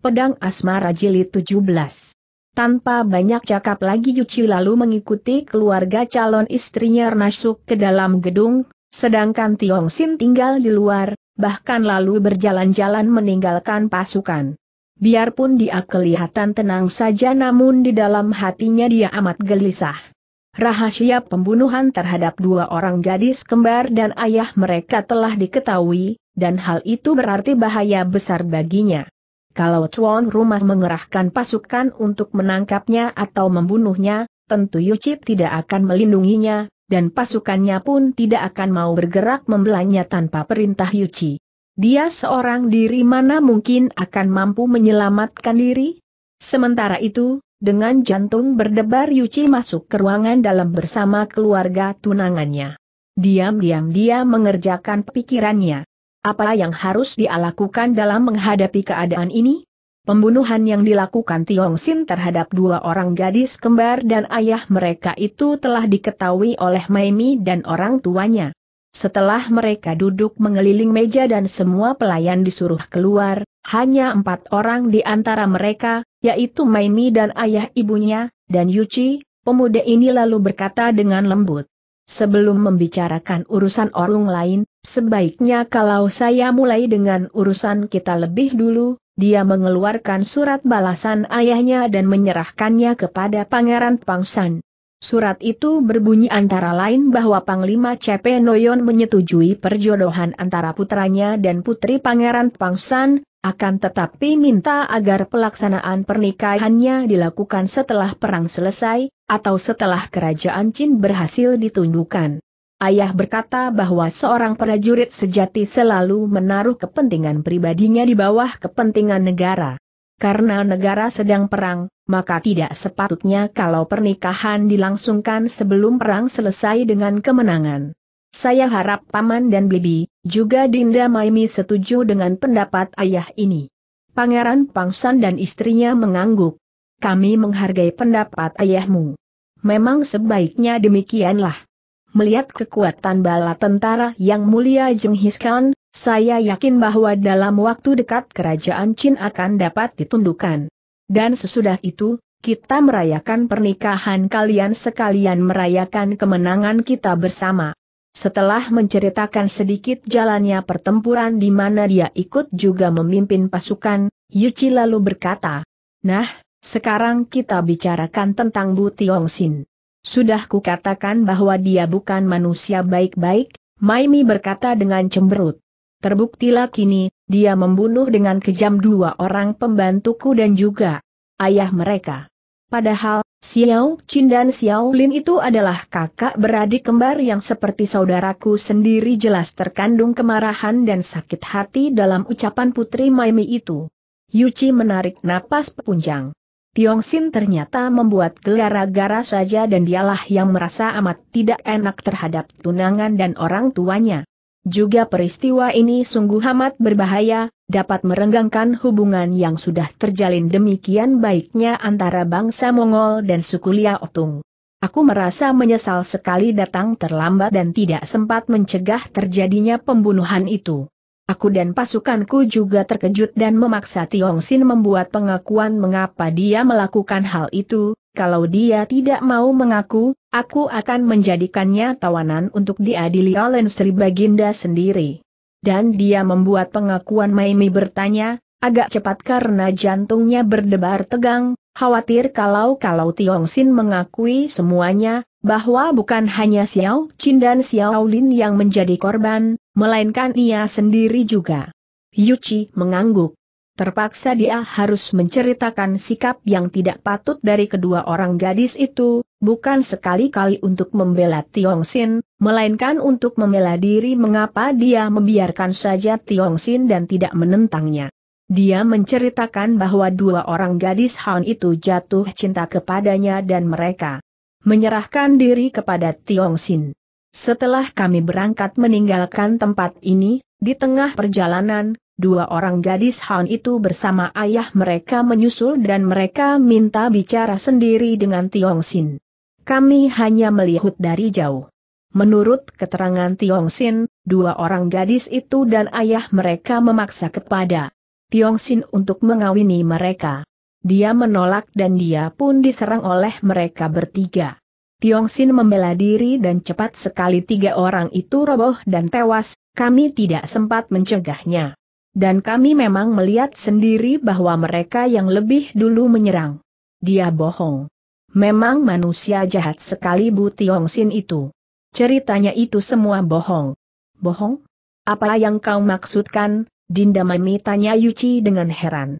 Pedang Asmara Jilid 17 Tanpa banyak cakap lagi Yuci lalu mengikuti keluarga calon istrinya Renasuk ke dalam gedung, sedangkan Tiong Sin tinggal di luar, bahkan lalu berjalan-jalan meninggalkan pasukan. Biarpun dia kelihatan tenang saja namun di dalam hatinya dia amat gelisah. Rahasia pembunuhan terhadap dua orang gadis kembar dan ayah mereka telah diketahui, dan hal itu berarti bahaya besar baginya. Kalau tuan rumah mengerahkan pasukan untuk menangkapnya atau membunuhnya, tentu Yuci tidak akan melindunginya, dan pasukannya pun tidak akan mau bergerak membelanya tanpa perintah Yuci. Dia seorang diri mana mungkin akan mampu menyelamatkan diri? Sementara itu, dengan jantung berdebar Yuci masuk ke ruangan dalam bersama keluarga tunangannya. Diam-diam dia mengerjakan pikirannya. Apa yang harus dia lakukan dalam menghadapi keadaan ini? Pembunuhan yang dilakukan Tiong Sin terhadap dua orang gadis kembar dan ayah mereka itu telah diketahui oleh Maimi dan orang tuanya. Setelah mereka duduk mengeliling meja dan semua pelayan disuruh keluar, hanya empat orang di antara mereka, yaitu Maimi dan ayah ibunya, dan Yuchi, pemuda ini lalu berkata dengan lembut. Sebelum membicarakan urusan orang lain, Sebaiknya kalau saya mulai dengan urusan kita lebih dulu, dia mengeluarkan surat balasan ayahnya dan menyerahkannya kepada Pangeran Pangsan. Surat itu berbunyi antara lain bahwa Panglima CP Noyon menyetujui perjodohan antara putranya dan putri Pangeran Pangsan, akan tetapi minta agar pelaksanaan pernikahannya dilakukan setelah perang selesai, atau setelah kerajaan Chin berhasil ditundukkan. Ayah berkata bahwa seorang prajurit sejati selalu menaruh kepentingan pribadinya di bawah kepentingan negara. Karena negara sedang perang, maka tidak sepatutnya kalau pernikahan dilangsungkan sebelum perang selesai dengan kemenangan. Saya harap Paman dan Bibi, juga Dinda Maimi setuju dengan pendapat ayah ini. Pangeran Pangsan dan istrinya mengangguk. Kami menghargai pendapat ayahmu. Memang sebaiknya demikianlah. Melihat kekuatan bala tentara yang mulia Jenghis Khan, saya yakin bahwa dalam waktu dekat kerajaan Chin akan dapat ditundukkan. Dan sesudah itu, kita merayakan pernikahan kalian sekalian merayakan kemenangan kita bersama. Setelah menceritakan sedikit jalannya pertempuran di mana dia ikut juga memimpin pasukan, Yuchi lalu berkata, Nah, sekarang kita bicarakan tentang Bu Tiong Sin. Sudah kukatakan bahwa dia bukan manusia baik-baik, Maimi berkata dengan cemberut. Terbuktilah kini, dia membunuh dengan kejam dua orang pembantuku dan juga ayah mereka. Padahal, Xiao Qin dan Xiao Lin itu adalah kakak beradik kembar yang seperti saudaraku sendiri jelas terkandung kemarahan dan sakit hati dalam ucapan putri Maimi itu. Yuci menarik napas pepunjang. Tiong Sin ternyata membuat gelara gara saja dan dialah yang merasa amat tidak enak terhadap tunangan dan orang tuanya. Juga peristiwa ini sungguh amat berbahaya, dapat merenggangkan hubungan yang sudah terjalin demikian baiknya antara bangsa Mongol dan suku Liaotung. Aku merasa menyesal sekali datang terlambat dan tidak sempat mencegah terjadinya pembunuhan itu. Aku dan pasukanku juga terkejut dan memaksa Tiong Sin membuat pengakuan mengapa dia melakukan hal itu, kalau dia tidak mau mengaku, aku akan menjadikannya tawanan untuk diadili oleh Sri Baginda sendiri. Dan dia membuat pengakuan Maimi bertanya, agak cepat karena jantungnya berdebar tegang, khawatir kalau-kalau Tiong Sin mengakui semuanya, bahwa bukan hanya Xiao Qin dan Xiao Lin yang menjadi korban, melainkan ia sendiri juga. Yuchi mengangguk. Terpaksa dia harus menceritakan sikap yang tidak patut dari kedua orang gadis itu, bukan sekali-kali untuk membela Tiong Sin, melainkan untuk membela diri mengapa dia membiarkan saja Tiong Sin dan tidak menentangnya. Dia menceritakan bahwa dua orang gadis Han itu jatuh cinta kepadanya dan mereka menyerahkan diri kepada Tiong Sin. Setelah kami berangkat meninggalkan tempat ini, di tengah perjalanan, dua orang gadis Han itu bersama ayah mereka menyusul dan mereka minta bicara sendiri dengan Tiong Sin. Kami hanya melihat dari jauh. Menurut keterangan Tiong Sin, dua orang gadis itu dan ayah mereka memaksa kepada Tiong Sin untuk mengawini mereka. Dia menolak dan dia pun diserang oleh mereka bertiga. Tiong Sin membela diri dan cepat sekali tiga orang itu roboh dan tewas, kami tidak sempat mencegahnya. Dan kami memang melihat sendiri bahwa mereka yang lebih dulu menyerang. Dia bohong. Memang manusia jahat sekali Bu Tiong Sin itu. Ceritanya itu semua bohong. Bohong? Apa yang kau maksudkan, Dinda Mami tanya Yuci dengan heran.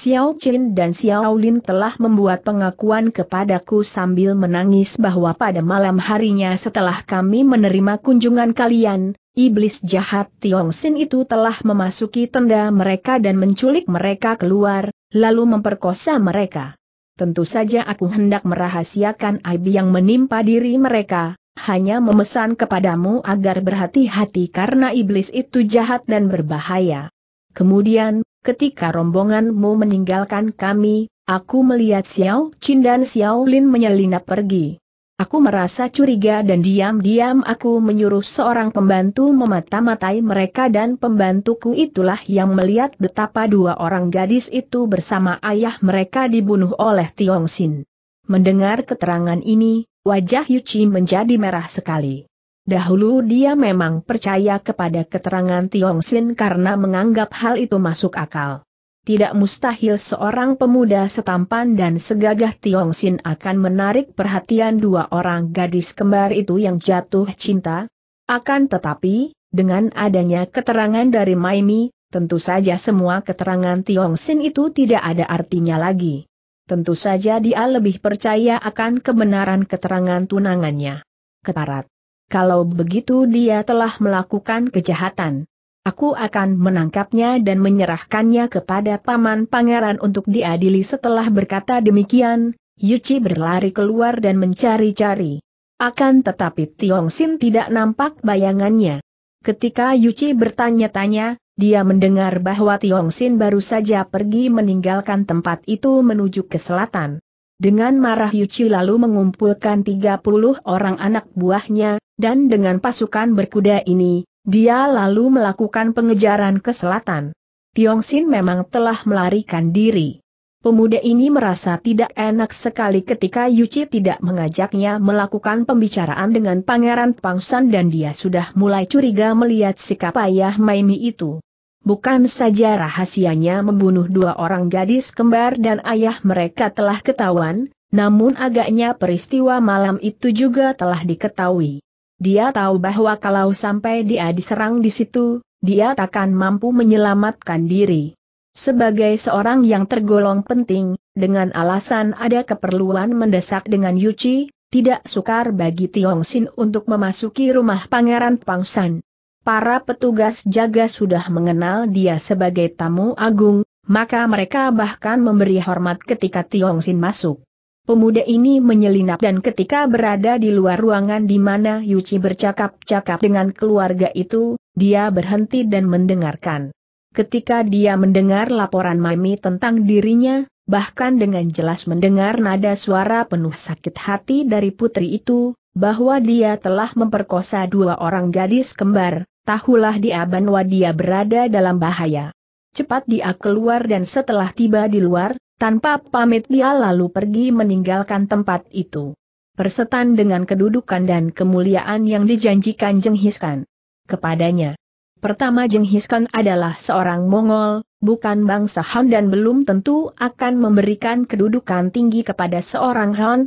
Xiao Qin dan Xiao Lin telah membuat pengakuan kepadaku sambil menangis bahwa pada malam harinya setelah kami menerima kunjungan kalian, iblis jahat Tiong Sin itu telah memasuki tenda mereka dan menculik mereka keluar, lalu memperkosa mereka. Tentu saja aku hendak merahasiakan aib yang menimpa diri mereka, hanya memesan kepadamu agar berhati-hati karena iblis itu jahat dan berbahaya. Kemudian, ketika rombonganmu meninggalkan kami, aku melihat Xiao Qin dan Xiao Lin menyelinap pergi. Aku merasa curiga dan diam-diam aku menyuruh seorang pembantu memata-matai mereka dan pembantuku itulah yang melihat betapa dua orang gadis itu bersama ayah mereka dibunuh oleh Tiong Sin. Mendengar keterangan ini, wajah Yuci menjadi merah sekali. Dahulu dia memang percaya kepada keterangan Tiong Sin karena menganggap hal itu masuk akal. Tidak mustahil seorang pemuda setampan dan segagah Tiong Sin akan menarik perhatian dua orang gadis kembar itu yang jatuh cinta. Akan tetapi, dengan adanya keterangan dari Maimi, tentu saja semua keterangan Tiong Sin itu tidak ada artinya lagi. Tentu saja dia lebih percaya akan kebenaran keterangan tunangannya. Keparat kalau begitu dia telah melakukan kejahatan. Aku akan menangkapnya dan menyerahkannya kepada paman pangeran untuk diadili setelah berkata demikian, Yuci berlari keluar dan mencari-cari. Akan tetapi Tiong Sin tidak nampak bayangannya. Ketika Yuci bertanya-tanya, dia mendengar bahwa Tiong Sin baru saja pergi meninggalkan tempat itu menuju ke selatan. Dengan marah Yuci lalu mengumpulkan 30 orang anak buahnya, dan dengan pasukan berkuda ini, dia lalu melakukan pengejaran ke selatan. Tiong Sin memang telah melarikan diri. Pemuda ini merasa tidak enak sekali ketika Yuci tidak mengajaknya melakukan pembicaraan dengan Pangeran Pangsan dan dia sudah mulai curiga melihat sikap ayah Maimi itu. Bukan saja rahasianya membunuh dua orang gadis kembar dan ayah mereka telah ketahuan, namun agaknya peristiwa malam itu juga telah diketahui. Dia tahu bahwa kalau sampai dia diserang di situ, dia takkan mampu menyelamatkan diri. Sebagai seorang yang tergolong penting, dengan alasan ada keperluan mendesak dengan Yuci, tidak sukar bagi Tiong Sin untuk memasuki rumah Pangeran Pangsan. Para petugas jaga sudah mengenal dia sebagai tamu agung, maka mereka bahkan memberi hormat ketika Tiong Sin masuk. Pemuda ini menyelinap dan ketika berada di luar ruangan di mana Yuci bercakap-cakap dengan keluarga itu, dia berhenti dan mendengarkan. Ketika dia mendengar laporan Mami tentang dirinya, bahkan dengan jelas mendengar nada suara penuh sakit hati dari putri itu, bahwa dia telah memperkosa dua orang gadis kembar, tahulah dia bahwa dia berada dalam bahaya. Cepat dia keluar dan setelah tiba di luar, tanpa pamit dia lalu pergi meninggalkan tempat itu. Persetan dengan kedudukan dan kemuliaan yang dijanjikan Jenghiskan kepadanya. Pertama Jenghiskan adalah seorang Mongol, bukan bangsa Han dan belum tentu akan memberikan kedudukan tinggi kepada seorang Han.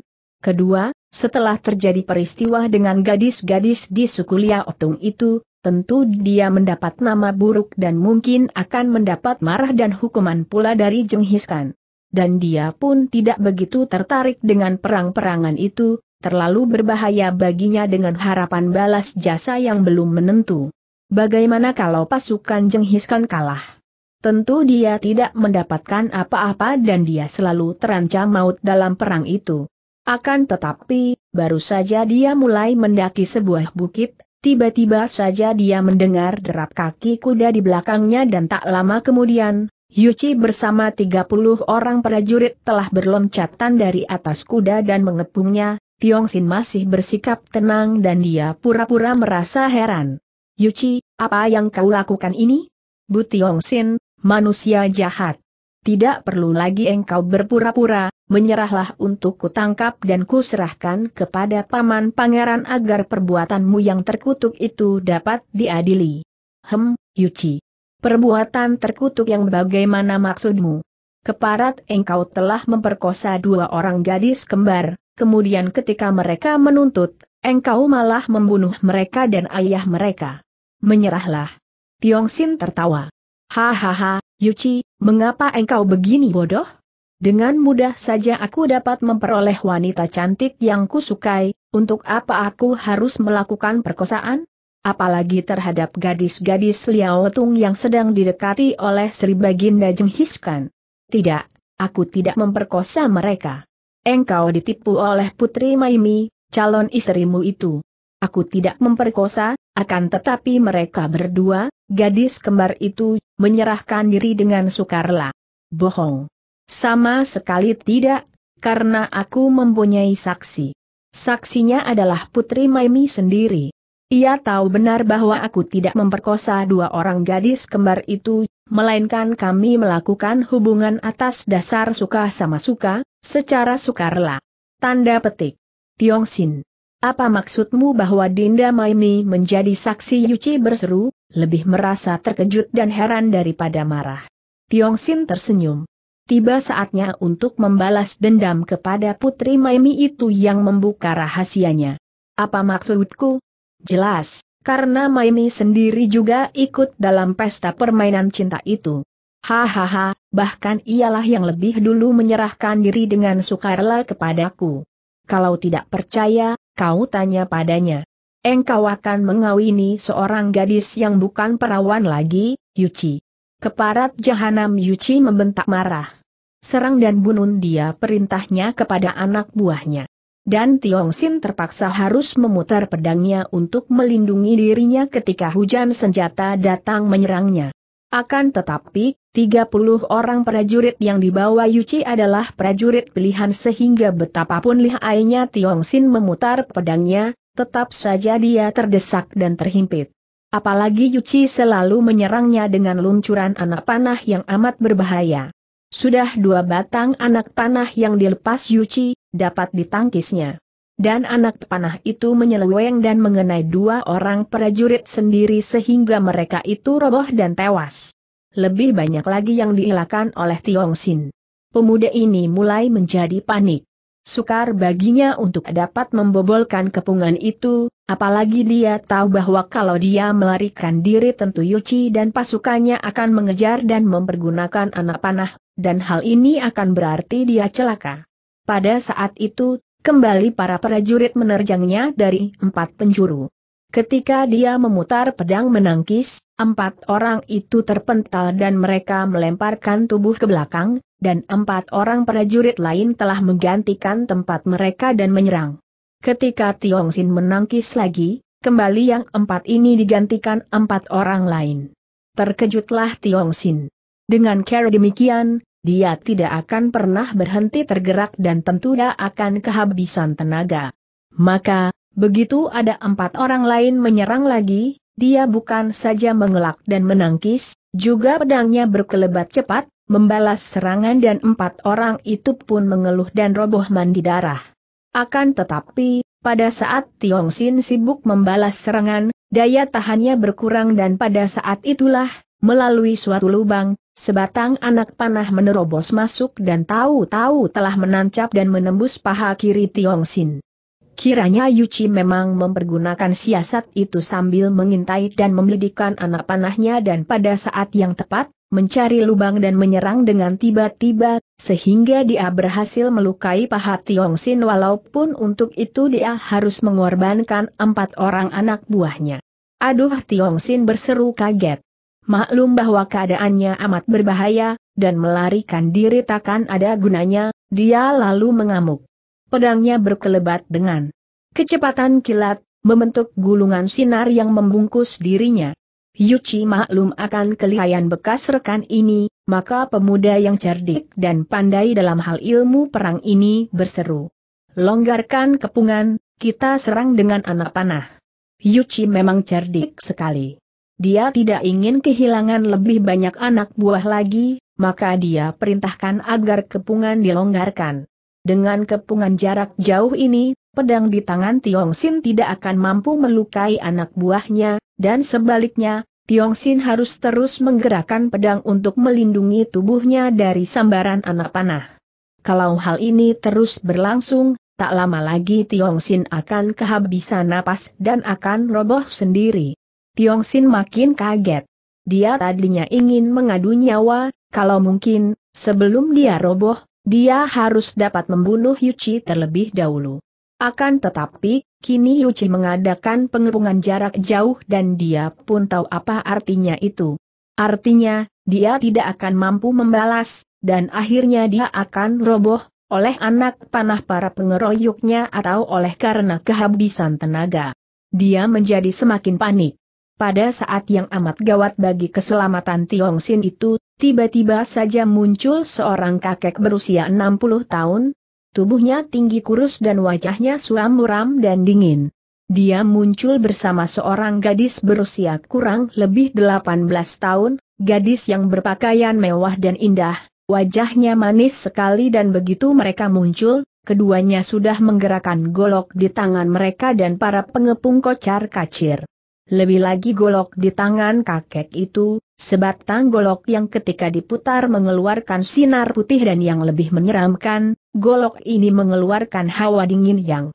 Kedua, setelah terjadi peristiwa dengan gadis-gadis di suku Otung itu, tentu dia mendapat nama buruk dan mungkin akan mendapat marah dan hukuman pula dari Jenghiskan dan dia pun tidak begitu tertarik dengan perang-perangan itu, terlalu berbahaya baginya dengan harapan balas jasa yang belum menentu. Bagaimana kalau pasukan Jenghiskan kalah? Tentu dia tidak mendapatkan apa-apa dan dia selalu terancam maut dalam perang itu. Akan tetapi, baru saja dia mulai mendaki sebuah bukit, tiba-tiba saja dia mendengar derap kaki kuda di belakangnya dan tak lama kemudian, Yuci bersama 30 orang prajurit telah berloncatan dari atas kuda dan mengepungnya, Tiong Sin masih bersikap tenang dan dia pura-pura merasa heran. Yuci, apa yang kau lakukan ini? Bu Sin, manusia jahat. Tidak perlu lagi engkau berpura-pura, menyerahlah untuk kutangkap dan kuserahkan kepada paman pangeran agar perbuatanmu yang terkutuk itu dapat diadili. Hem, Yuci. Perbuatan terkutuk yang bagaimana maksudmu? Keparat engkau telah memperkosa dua orang gadis kembar, kemudian ketika mereka menuntut, engkau malah membunuh mereka dan ayah mereka. Menyerahlah. Tiong Sin tertawa. Hahaha, Yuci, mengapa engkau begini bodoh? Dengan mudah saja aku dapat memperoleh wanita cantik yang kusukai, untuk apa aku harus melakukan perkosaan? apalagi terhadap gadis-gadis Liao Tung yang sedang didekati oleh Sri Baginda Jeng kan. Tidak, aku tidak memperkosa mereka. Engkau ditipu oleh Putri Maimi, calon istrimu itu. Aku tidak memperkosa, akan tetapi mereka berdua, gadis kembar itu, menyerahkan diri dengan sukarela. Bohong. Sama sekali tidak, karena aku mempunyai saksi. Saksinya adalah Putri Maimi sendiri. Ia tahu benar bahwa aku tidak memperkosa dua orang gadis kembar itu, melainkan kami melakukan hubungan atas dasar suka sama suka, secara sukarela. Tanda petik. Tiong Sin. Apa maksudmu bahwa Dinda Maimi menjadi saksi Yuci berseru, lebih merasa terkejut dan heran daripada marah. Tiong Sin tersenyum. Tiba saatnya untuk membalas dendam kepada Putri Maimi itu yang membuka rahasianya. Apa maksudku? Jelas, karena Maimi sendiri juga ikut dalam pesta permainan cinta itu. Hahaha, bahkan ialah yang lebih dulu menyerahkan diri dengan sukarela kepadaku. Kalau tidak percaya, kau tanya padanya. Engkau akan mengawini seorang gadis yang bukan perawan lagi, Yuci. Keparat jahanam Yuci membentak marah. Serang dan bunuh dia perintahnya kepada anak buahnya dan Tiong Sin terpaksa harus memutar pedangnya untuk melindungi dirinya ketika hujan senjata datang menyerangnya. Akan tetapi, 30 orang prajurit yang dibawa Yuci adalah prajurit pilihan sehingga betapapun lihainya Tiong Sin memutar pedangnya, tetap saja dia terdesak dan terhimpit. Apalagi Yuci selalu menyerangnya dengan luncuran anak panah yang amat berbahaya. Sudah dua batang anak panah yang dilepas Yuci, dapat ditangkisnya. Dan anak panah itu menyeleweng dan mengenai dua orang prajurit sendiri sehingga mereka itu roboh dan tewas. Lebih banyak lagi yang diilakan oleh Tiong Sin. Pemuda ini mulai menjadi panik. Sukar baginya untuk dapat membobolkan kepungan itu, apalagi dia tahu bahwa kalau dia melarikan diri tentu Yuci dan pasukannya akan mengejar dan mempergunakan anak panah, dan hal ini akan berarti dia celaka. Pada saat itu, kembali para prajurit menerjangnya dari empat penjuru. Ketika dia memutar pedang menangkis, empat orang itu terpental dan mereka melemparkan tubuh ke belakang, dan empat orang prajurit lain telah menggantikan tempat mereka dan menyerang. Ketika Tiong Sin menangkis lagi, kembali yang empat ini digantikan empat orang lain. Terkejutlah Tiong Sin. Dengan cara demikian, dia tidak akan pernah berhenti tergerak dan tentu dia akan kehabisan tenaga. Maka, begitu ada empat orang lain menyerang lagi, dia bukan saja mengelak dan menangkis, juga pedangnya berkelebat cepat, membalas serangan dan empat orang itu pun mengeluh dan roboh mandi darah. Akan tetapi, pada saat Tiong Sin sibuk membalas serangan, daya tahannya berkurang dan pada saat itulah, melalui suatu lubang, Sebatang anak panah menerobos masuk dan tahu-tahu telah menancap dan menembus paha kiri Tiong Sin. Kiranya Yuci memang mempergunakan siasat itu sambil mengintai dan memelidikan anak panahnya dan pada saat yang tepat, mencari lubang dan menyerang dengan tiba-tiba, sehingga dia berhasil melukai paha Tiong Sin walaupun untuk itu dia harus mengorbankan empat orang anak buahnya. Aduh Tiong Sin berseru kaget. Maklum bahwa keadaannya amat berbahaya, dan melarikan diri takkan ada gunanya, dia lalu mengamuk. Pedangnya berkelebat dengan kecepatan kilat, membentuk gulungan sinar yang membungkus dirinya. Yuchi maklum akan kelihayan bekas rekan ini, maka pemuda yang cerdik dan pandai dalam hal ilmu perang ini berseru. Longgarkan kepungan, kita serang dengan anak panah. Yuchi memang cerdik sekali. Dia tidak ingin kehilangan lebih banyak anak buah lagi, maka dia perintahkan agar kepungan dilonggarkan. Dengan kepungan jarak jauh ini, pedang di tangan Tiong Sin tidak akan mampu melukai anak buahnya, dan sebaliknya, Tiong Sin harus terus menggerakkan pedang untuk melindungi tubuhnya dari sambaran anak panah. Kalau hal ini terus berlangsung, tak lama lagi Tiong Sin akan kehabisan napas dan akan roboh sendiri. Tiong Sin makin kaget. Dia tadinya ingin mengadu nyawa, kalau mungkin, sebelum dia roboh, dia harus dapat membunuh Yuci terlebih dahulu. Akan tetapi, kini Yuci mengadakan pengepungan jarak jauh dan dia pun tahu apa artinya itu. Artinya, dia tidak akan mampu membalas, dan akhirnya dia akan roboh, oleh anak panah para pengeroyoknya atau oleh karena kehabisan tenaga. Dia menjadi semakin panik pada saat yang amat gawat bagi keselamatan Tiong Sin itu, tiba-tiba saja muncul seorang kakek berusia 60 tahun, tubuhnya tinggi kurus dan wajahnya suram muram dan dingin. Dia muncul bersama seorang gadis berusia kurang lebih 18 tahun, gadis yang berpakaian mewah dan indah, wajahnya manis sekali dan begitu mereka muncul, keduanya sudah menggerakkan golok di tangan mereka dan para pengepung kocar kacir lebih lagi golok di tangan kakek itu, sebatang golok yang ketika diputar mengeluarkan sinar putih dan yang lebih menyeramkan, golok ini mengeluarkan hawa dingin yang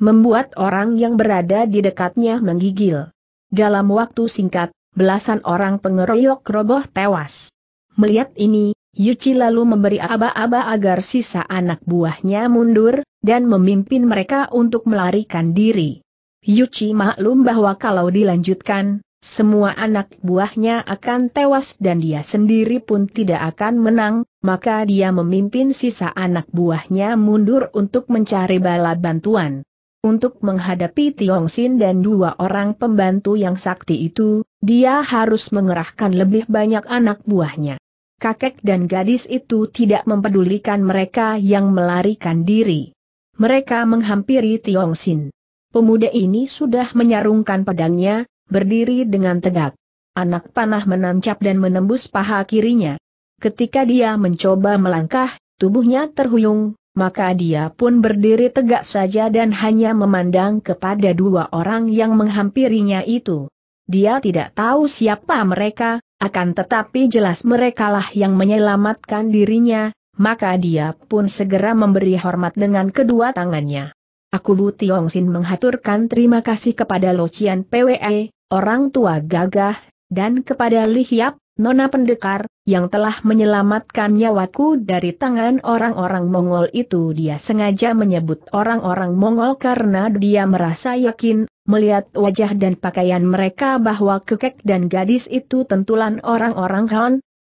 membuat orang yang berada di dekatnya menggigil. Dalam waktu singkat, belasan orang pengeroyok roboh tewas. Melihat ini, Yuci lalu memberi aba-aba agar sisa anak buahnya mundur, dan memimpin mereka untuk melarikan diri. Yuchi maklum bahwa kalau dilanjutkan, semua anak buahnya akan tewas dan dia sendiri pun tidak akan menang, maka dia memimpin sisa anak buahnya mundur untuk mencari bala bantuan. Untuk menghadapi Tiong Sin dan dua orang pembantu yang sakti itu, dia harus mengerahkan lebih banyak anak buahnya. Kakek dan gadis itu tidak mempedulikan mereka yang melarikan diri. Mereka menghampiri Tiong Sin. Pemuda ini sudah menyarungkan pedangnya, berdiri dengan tegak. Anak panah menancap dan menembus paha kirinya. Ketika dia mencoba melangkah, tubuhnya terhuyung, maka dia pun berdiri tegak saja dan hanya memandang kepada dua orang yang menghampirinya itu. Dia tidak tahu siapa mereka, akan tetapi jelas merekalah yang menyelamatkan dirinya, maka dia pun segera memberi hormat dengan kedua tangannya. Aku Bu Tiong Sin menghaturkan terima kasih kepada Locian PWE, orang tua gagah, dan kepada Li Hiap, nona pendekar, yang telah menyelamatkan nyawaku dari tangan orang-orang Mongol itu. Dia sengaja menyebut orang-orang Mongol karena dia merasa yakin, melihat wajah dan pakaian mereka bahwa kekek dan gadis itu tentulan orang-orang Han.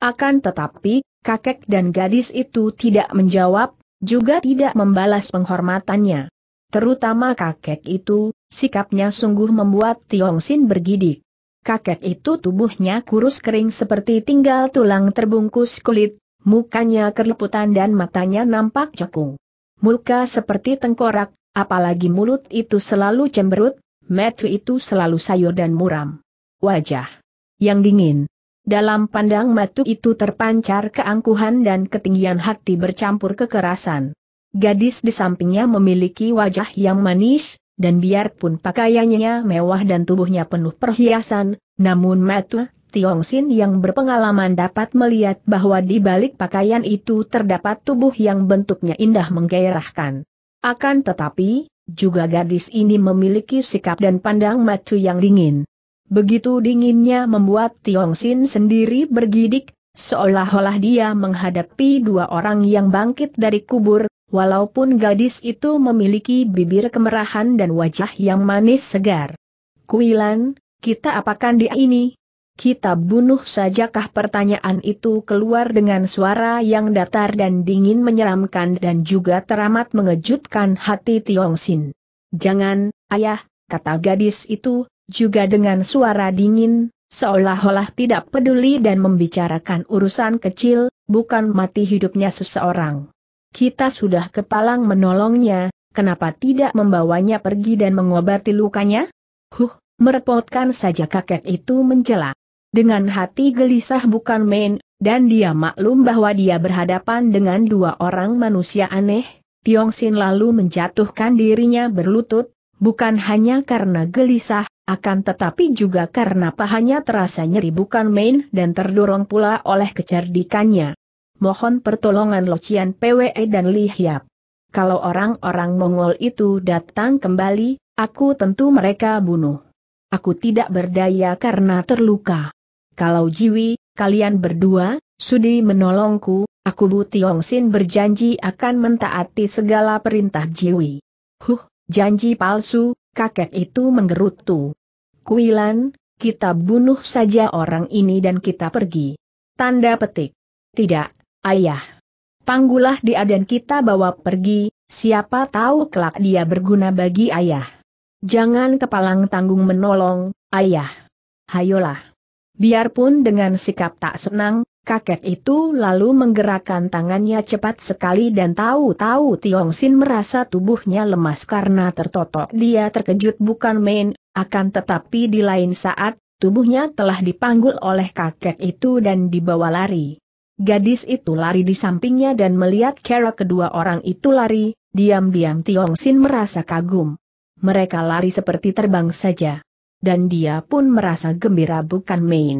Akan tetapi, kakek dan gadis itu tidak menjawab, juga tidak membalas penghormatannya. Terutama kakek itu, sikapnya sungguh membuat Tiong Sin bergidik. Kakek itu tubuhnya kurus kering seperti tinggal tulang terbungkus kulit, mukanya kerleputan dan matanya nampak cekung. Muka seperti tengkorak, apalagi mulut itu selalu cemberut, metu itu selalu sayur dan muram. Wajah yang dingin. Dalam pandang matu itu terpancar keangkuhan dan ketinggian hati bercampur kekerasan. Gadis di sampingnya memiliki wajah yang manis, dan biarpun pakaiannya mewah dan tubuhnya penuh perhiasan, namun Matu Sin yang berpengalaman dapat melihat bahwa di balik pakaian itu terdapat tubuh yang bentuknya indah menggairahkan. Akan tetapi, juga gadis ini memiliki sikap dan pandang matu yang dingin. Begitu dinginnya membuat Tiong Sin sendiri bergidik, Seolah-olah dia menghadapi dua orang yang bangkit dari kubur, walaupun gadis itu memiliki bibir kemerahan dan wajah yang manis segar. Kuilan, kita apakan dia ini? Kita bunuh sajakah pertanyaan itu keluar dengan suara yang datar dan dingin menyeramkan dan juga teramat mengejutkan hati Tiong Sin. Jangan, ayah, kata gadis itu, juga dengan suara dingin, seolah-olah tidak peduli dan membicarakan urusan kecil, bukan mati hidupnya seseorang. Kita sudah kepalang menolongnya, kenapa tidak membawanya pergi dan mengobati lukanya? Huh, merepotkan saja kakek itu mencela. Dengan hati gelisah bukan main, dan dia maklum bahwa dia berhadapan dengan dua orang manusia aneh, Tiong Sin lalu menjatuhkan dirinya berlutut, Bukan hanya karena gelisah, akan tetapi juga karena pahanya terasa nyeri bukan main dan terdorong pula oleh kecerdikannya. Mohon pertolongan Locian PWE dan Li Hiap. Kalau orang-orang Mongol itu datang kembali, aku tentu mereka bunuh. Aku tidak berdaya karena terluka. Kalau Jiwi, kalian berdua, sudi menolongku, aku Bu Sin berjanji akan mentaati segala perintah Jiwi. Huh, Janji palsu, kakek itu menggerutu. Kuilan, kita bunuh saja orang ini dan kita pergi. Tanda petik. Tidak, ayah. Panggulah dia dan kita bawa pergi, siapa tahu kelak dia berguna bagi ayah. Jangan kepalang tanggung menolong, ayah. Hayolah. Biarpun dengan sikap tak senang, Kakek itu lalu menggerakkan tangannya cepat sekali dan tahu-tahu Tiong Sin merasa tubuhnya lemas karena tertotok. Dia terkejut bukan main, akan tetapi di lain saat, tubuhnya telah dipanggul oleh kakek itu dan dibawa lari. Gadis itu lari di sampingnya dan melihat cara kedua orang itu lari, diam-diam Tiong Sin merasa kagum. Mereka lari seperti terbang saja. Dan dia pun merasa gembira bukan main.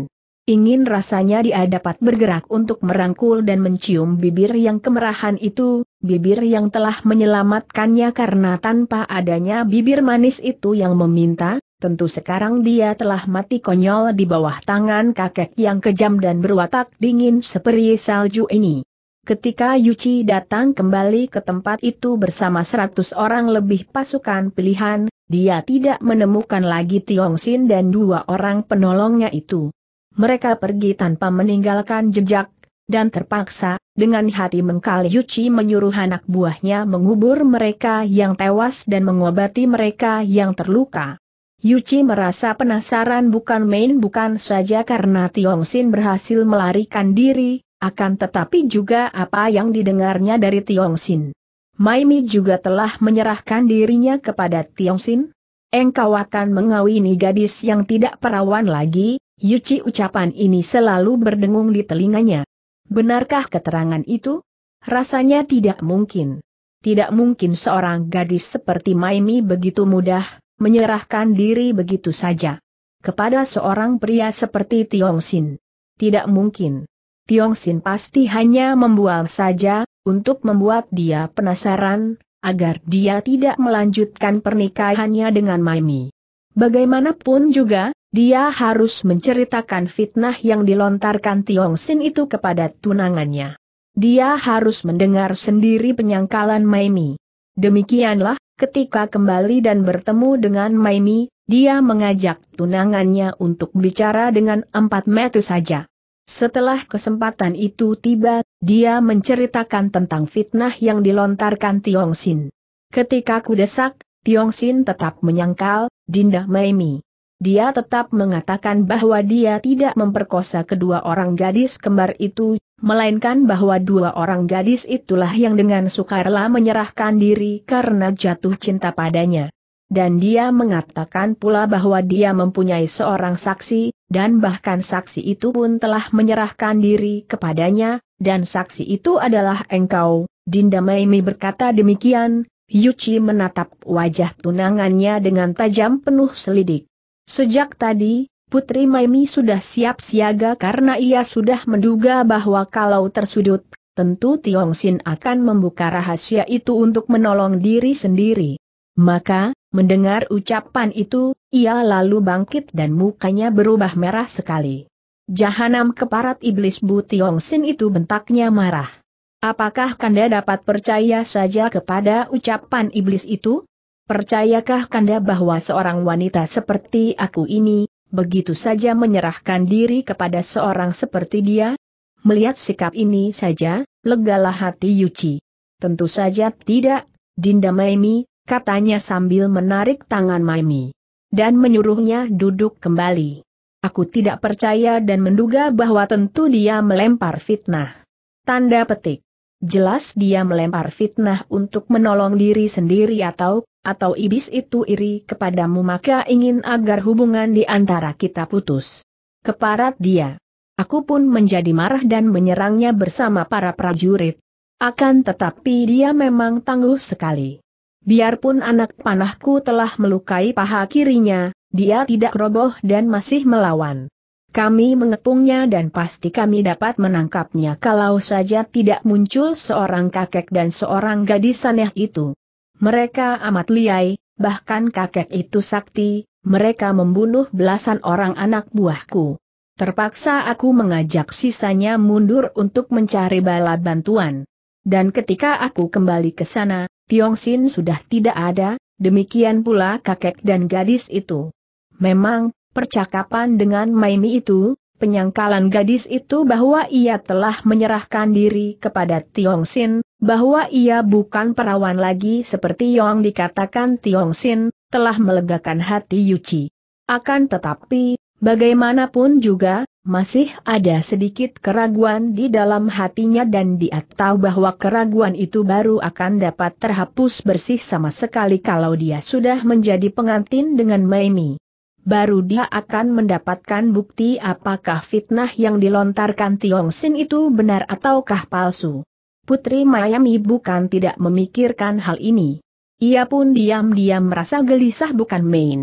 Ingin rasanya dia dapat bergerak untuk merangkul dan mencium bibir yang kemerahan itu, bibir yang telah menyelamatkannya karena tanpa adanya bibir manis itu yang meminta, tentu sekarang dia telah mati konyol di bawah tangan kakek yang kejam dan berwatak dingin seperti salju ini. Ketika Yuci datang kembali ke tempat itu bersama seratus orang lebih pasukan pilihan, dia tidak menemukan lagi Tiong Sin dan dua orang penolongnya itu mereka pergi tanpa meninggalkan jejak, dan terpaksa, dengan hati mengkal Yuci menyuruh anak buahnya mengubur mereka yang tewas dan mengobati mereka yang terluka. Yuci merasa penasaran bukan main bukan saja karena Tiong Sin berhasil melarikan diri, akan tetapi juga apa yang didengarnya dari Tiong Sin. Maimi juga telah menyerahkan dirinya kepada Tiong Sin. Engkau akan mengawini gadis yang tidak perawan lagi, Yuci ucapan ini selalu berdengung di telinganya. Benarkah keterangan itu? Rasanya tidak mungkin. Tidak mungkin seorang gadis seperti Maimi begitu mudah, menyerahkan diri begitu saja. Kepada seorang pria seperti Tiong Sin. Tidak mungkin. Tiong Sin pasti hanya membual saja, untuk membuat dia penasaran, agar dia tidak melanjutkan pernikahannya dengan Maimi. Bagaimanapun juga, dia harus menceritakan fitnah yang dilontarkan Tiong Sin itu kepada tunangannya. Dia harus mendengar sendiri penyangkalan Maimi. Demikianlah, ketika kembali dan bertemu dengan Maimi, dia mengajak tunangannya untuk bicara dengan empat meter saja. Setelah kesempatan itu tiba, dia menceritakan tentang fitnah yang dilontarkan Tiong Sin. Ketika kudesak, Tiong Sin tetap menyangkal, Dinda Maimi. Dia tetap mengatakan bahwa dia tidak memperkosa kedua orang gadis kembar itu, melainkan bahwa dua orang gadis itulah yang dengan sukarela menyerahkan diri karena jatuh cinta padanya. Dan dia mengatakan pula bahwa dia mempunyai seorang saksi, dan bahkan saksi itu pun telah menyerahkan diri kepadanya, dan saksi itu adalah engkau. Dinda Maimi berkata demikian, Yuci menatap wajah tunangannya dengan tajam penuh selidik. Sejak tadi, Putri Maimi sudah siap siaga karena ia sudah menduga bahwa kalau tersudut, tentu Tiong Sin akan membuka rahasia itu untuk menolong diri sendiri. Maka, mendengar ucapan itu, ia lalu bangkit dan mukanya berubah merah sekali. Jahanam keparat iblis Bu Tiong Sin itu bentaknya marah. Apakah Kanda dapat percaya saja kepada ucapan iblis itu? Percayakah Kanda bahwa seorang wanita seperti aku ini, begitu saja menyerahkan diri kepada seorang seperti dia? Melihat sikap ini saja, legalah hati Yuci. Tentu saja tidak, Dinda Maimi, katanya sambil menarik tangan Maimi. Dan menyuruhnya duduk kembali. Aku tidak percaya dan menduga bahwa tentu dia melempar fitnah. Tanda petik. Jelas dia melempar fitnah untuk menolong diri sendiri atau, atau iblis itu iri kepadamu maka ingin agar hubungan di antara kita putus. Keparat dia. Aku pun menjadi marah dan menyerangnya bersama para prajurit. Akan tetapi dia memang tangguh sekali. Biarpun anak panahku telah melukai paha kirinya, dia tidak roboh dan masih melawan. Kami mengepungnya dan pasti kami dapat menangkapnya kalau saja tidak muncul seorang kakek dan seorang gadis aneh itu. Mereka amat liai, bahkan kakek itu sakti, mereka membunuh belasan orang anak buahku. Terpaksa aku mengajak sisanya mundur untuk mencari bala bantuan. Dan ketika aku kembali ke sana, Tiong Sin sudah tidak ada, demikian pula kakek dan gadis itu. Memang, percakapan dengan Maimi itu, penyangkalan gadis itu bahwa ia telah menyerahkan diri kepada Tiong Sin, bahwa ia bukan perawan lagi seperti yang dikatakan Tiong Sin, telah melegakan hati Yuci. Akan tetapi, bagaimanapun juga, masih ada sedikit keraguan di dalam hatinya dan dia tahu bahwa keraguan itu baru akan dapat terhapus bersih sama sekali kalau dia sudah menjadi pengantin dengan Maimi baru dia akan mendapatkan bukti apakah fitnah yang dilontarkan Tiong Sin itu benar ataukah palsu. Putri Mayami bukan tidak memikirkan hal ini. Ia pun diam-diam merasa gelisah bukan main.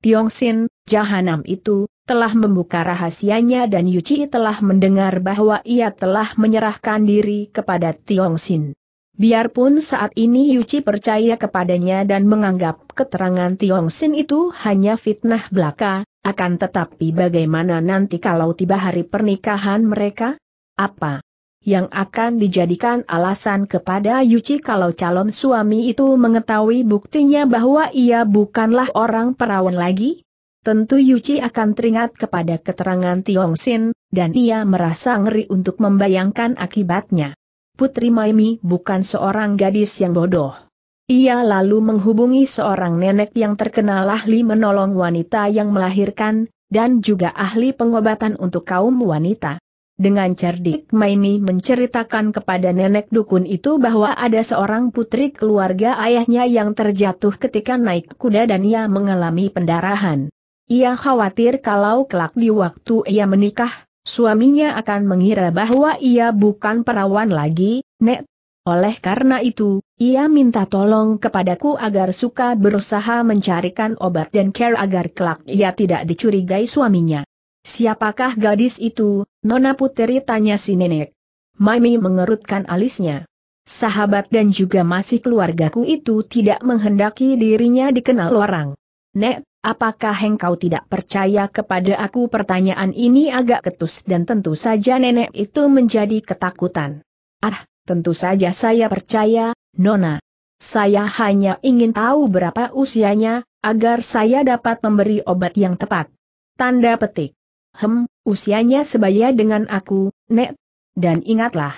Tiong Sin, jahanam itu, telah membuka rahasianya dan Yuci telah mendengar bahwa ia telah menyerahkan diri kepada Tiong Sin. Biarpun saat ini Yuci percaya kepadanya dan menganggap keterangan Tiong Sin itu hanya fitnah belaka, akan tetapi bagaimana nanti kalau tiba hari pernikahan mereka? Apa yang akan dijadikan alasan kepada Yuci kalau calon suami itu mengetahui buktinya bahwa ia bukanlah orang perawan lagi? Tentu Yuci akan teringat kepada keterangan Tiong Sin, dan ia merasa ngeri untuk membayangkan akibatnya. Putri Maimi bukan seorang gadis yang bodoh. Ia lalu menghubungi seorang nenek yang terkenal ahli menolong wanita yang melahirkan, dan juga ahli pengobatan untuk kaum wanita. Dengan cerdik Maimi menceritakan kepada nenek dukun itu bahwa ada seorang putri keluarga ayahnya yang terjatuh ketika naik kuda dan ia mengalami pendarahan. Ia khawatir kalau kelak di waktu ia menikah, Suaminya akan mengira bahwa ia bukan perawan lagi, Nek. Oleh karena itu, ia minta tolong kepadaku agar suka berusaha mencarikan obat dan care agar kelak ia tidak dicurigai suaminya. Siapakah gadis itu, Nona Puteri tanya si nenek. Mami mengerutkan alisnya. Sahabat dan juga masih keluargaku itu tidak menghendaki dirinya dikenal orang. Nek, apakah engkau tidak percaya kepada aku? Pertanyaan ini agak ketus dan tentu saja nenek itu menjadi ketakutan. Ah, tentu saja saya percaya, Nona. Saya hanya ingin tahu berapa usianya, agar saya dapat memberi obat yang tepat. Tanda petik. Hem, usianya sebaya dengan aku, Nek. Dan ingatlah.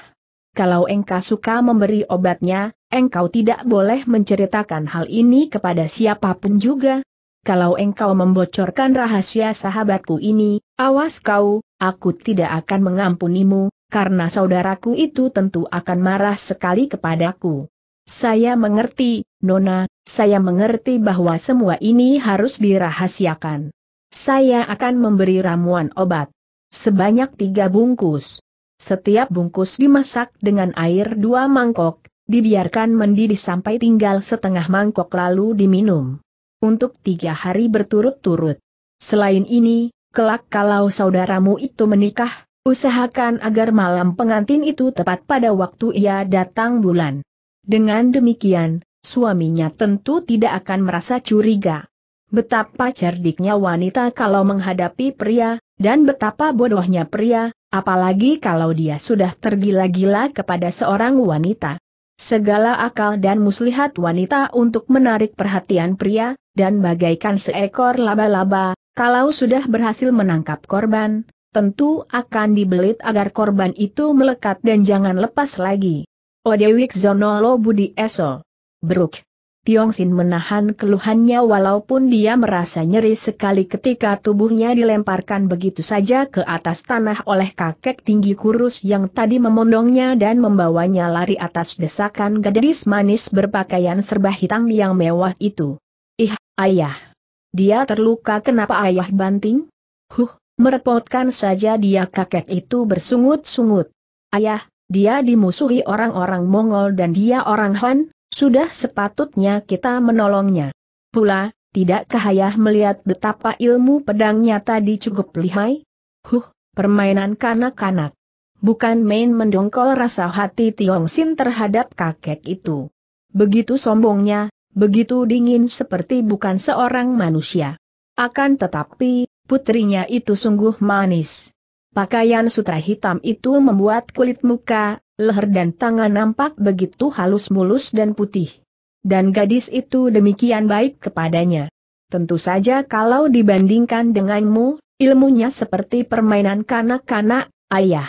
Kalau engkau suka memberi obatnya, engkau tidak boleh menceritakan hal ini kepada siapapun juga, kalau engkau membocorkan rahasia sahabatku ini, awas kau, aku tidak akan mengampunimu, karena saudaraku itu tentu akan marah sekali kepadaku. Saya mengerti, Nona, saya mengerti bahwa semua ini harus dirahasiakan. Saya akan memberi ramuan obat. Sebanyak tiga bungkus. Setiap bungkus dimasak dengan air dua mangkok, dibiarkan mendidih sampai tinggal setengah mangkok lalu diminum untuk tiga hari berturut-turut. Selain ini, kelak kalau saudaramu itu menikah, usahakan agar malam pengantin itu tepat pada waktu ia datang bulan. Dengan demikian, suaminya tentu tidak akan merasa curiga. Betapa cerdiknya wanita kalau menghadapi pria, dan betapa bodohnya pria, apalagi kalau dia sudah tergila-gila kepada seorang wanita segala akal dan muslihat wanita untuk menarik perhatian pria, dan bagaikan seekor laba-laba, kalau sudah berhasil menangkap korban, tentu akan dibelit agar korban itu melekat dan jangan lepas lagi. Odewik Zonolo Budi Eso. Beruk. Tiong Sin menahan keluhannya walaupun dia merasa nyeri sekali ketika tubuhnya dilemparkan begitu saja ke atas tanah oleh kakek tinggi kurus yang tadi memondongnya dan membawanya lari atas desakan gadis manis berpakaian serba hitam yang mewah itu. Ih, ayah. Dia terluka kenapa ayah banting? Huh, merepotkan saja dia kakek itu bersungut-sungut. Ayah, dia dimusuhi orang-orang Mongol dan dia orang Han, sudah sepatutnya kita menolongnya. Pula, tidak kahayah melihat betapa ilmu pedangnya tadi cukup lihai? Huh, permainan kanak-kanak. Bukan main mendongkol rasa hati Tiong Sin terhadap kakek itu. Begitu sombongnya, begitu dingin seperti bukan seorang manusia. Akan tetapi, putrinya itu sungguh manis. Pakaian sutra hitam itu membuat kulit muka leher dan tangan nampak begitu halus mulus dan putih. Dan gadis itu demikian baik kepadanya. Tentu saja kalau dibandingkan denganmu, ilmunya seperti permainan kanak-kanak, ayah.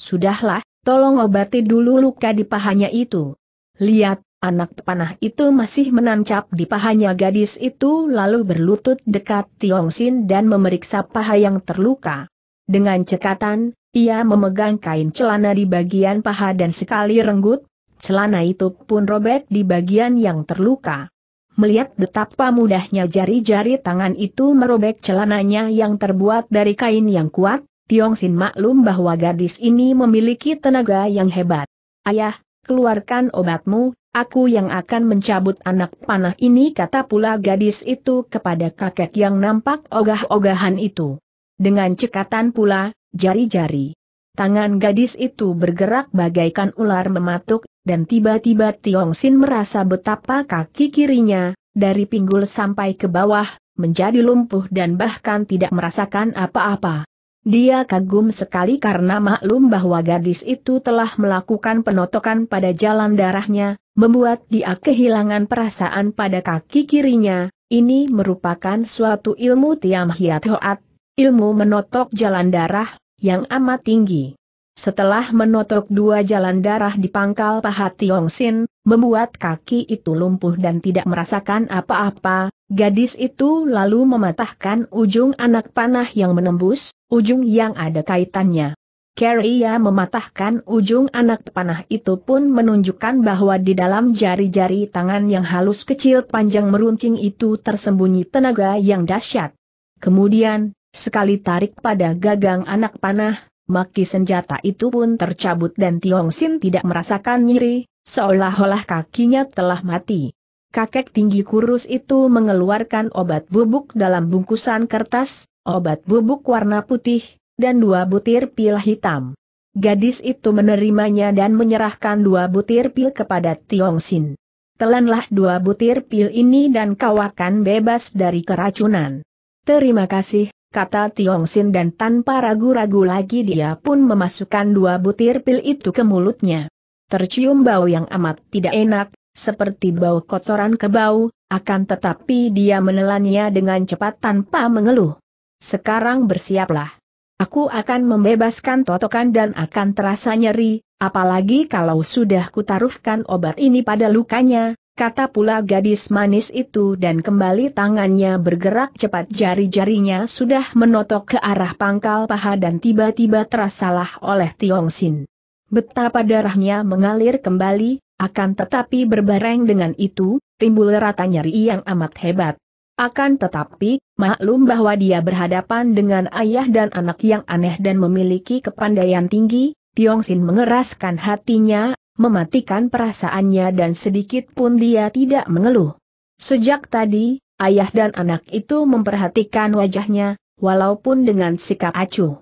Sudahlah, tolong obati dulu luka di pahanya itu. Lihat, anak panah itu masih menancap di pahanya gadis itu lalu berlutut dekat Tiong Sin dan memeriksa paha yang terluka. Dengan cekatan, ia memegang kain celana di bagian paha dan sekali renggut, celana itu pun robek di bagian yang terluka. Melihat betapa mudahnya jari-jari tangan itu merobek celananya yang terbuat dari kain yang kuat, Tiong Sin maklum bahwa gadis ini memiliki tenaga yang hebat. Ayah, keluarkan obatmu, aku yang akan mencabut anak panah ini kata pula gadis itu kepada kakek yang nampak ogah-ogahan itu. Dengan cekatan pula, jari-jari. Tangan gadis itu bergerak bagaikan ular mematuk, dan tiba-tiba Tiong Sin merasa betapa kaki kirinya, dari pinggul sampai ke bawah, menjadi lumpuh dan bahkan tidak merasakan apa-apa. Dia kagum sekali karena maklum bahwa gadis itu telah melakukan penotokan pada jalan darahnya, membuat dia kehilangan perasaan pada kaki kirinya. Ini merupakan suatu ilmu Tiam Hiat Hoat Ilmu menotok jalan darah, yang amat tinggi. Setelah menotok dua jalan darah di pangkal paha Sin, membuat kaki itu lumpuh dan tidak merasakan apa-apa, gadis itu lalu mematahkan ujung anak panah yang menembus, ujung yang ada kaitannya. Carrie mematahkan ujung anak panah itu pun menunjukkan bahwa di dalam jari-jari tangan yang halus kecil panjang meruncing itu tersembunyi tenaga yang dahsyat. Kemudian, Sekali tarik pada gagang anak panah, maki senjata itu pun tercabut dan Tiong Sin tidak merasakan nyeri, seolah-olah kakinya telah mati. Kakek tinggi kurus itu mengeluarkan obat bubuk dalam bungkusan kertas, obat bubuk warna putih, dan dua butir pil hitam. Gadis itu menerimanya dan menyerahkan dua butir pil kepada Tiong Sin. Telanlah dua butir pil ini dan kau akan bebas dari keracunan. Terima kasih, kata Tiong Sin dan tanpa ragu-ragu lagi dia pun memasukkan dua butir pil itu ke mulutnya. Tercium bau yang amat tidak enak, seperti bau kotoran kebau, akan tetapi dia menelannya dengan cepat tanpa mengeluh. Sekarang bersiaplah. Aku akan membebaskan totokan dan akan terasa nyeri, apalagi kalau sudah kutaruhkan obat ini pada lukanya, kata pula gadis manis itu dan kembali tangannya bergerak cepat jari-jarinya sudah menotok ke arah pangkal paha dan tiba-tiba terasalah oleh Tiong Sin. Betapa darahnya mengalir kembali, akan tetapi berbareng dengan itu, timbul rata nyeri yang amat hebat. Akan tetapi, maklum bahwa dia berhadapan dengan ayah dan anak yang aneh dan memiliki kepandaian tinggi, Tiong Sin mengeraskan hatinya, mematikan perasaannya dan sedikit pun dia tidak mengeluh. Sejak tadi, ayah dan anak itu memperhatikan wajahnya, walaupun dengan sikap acuh.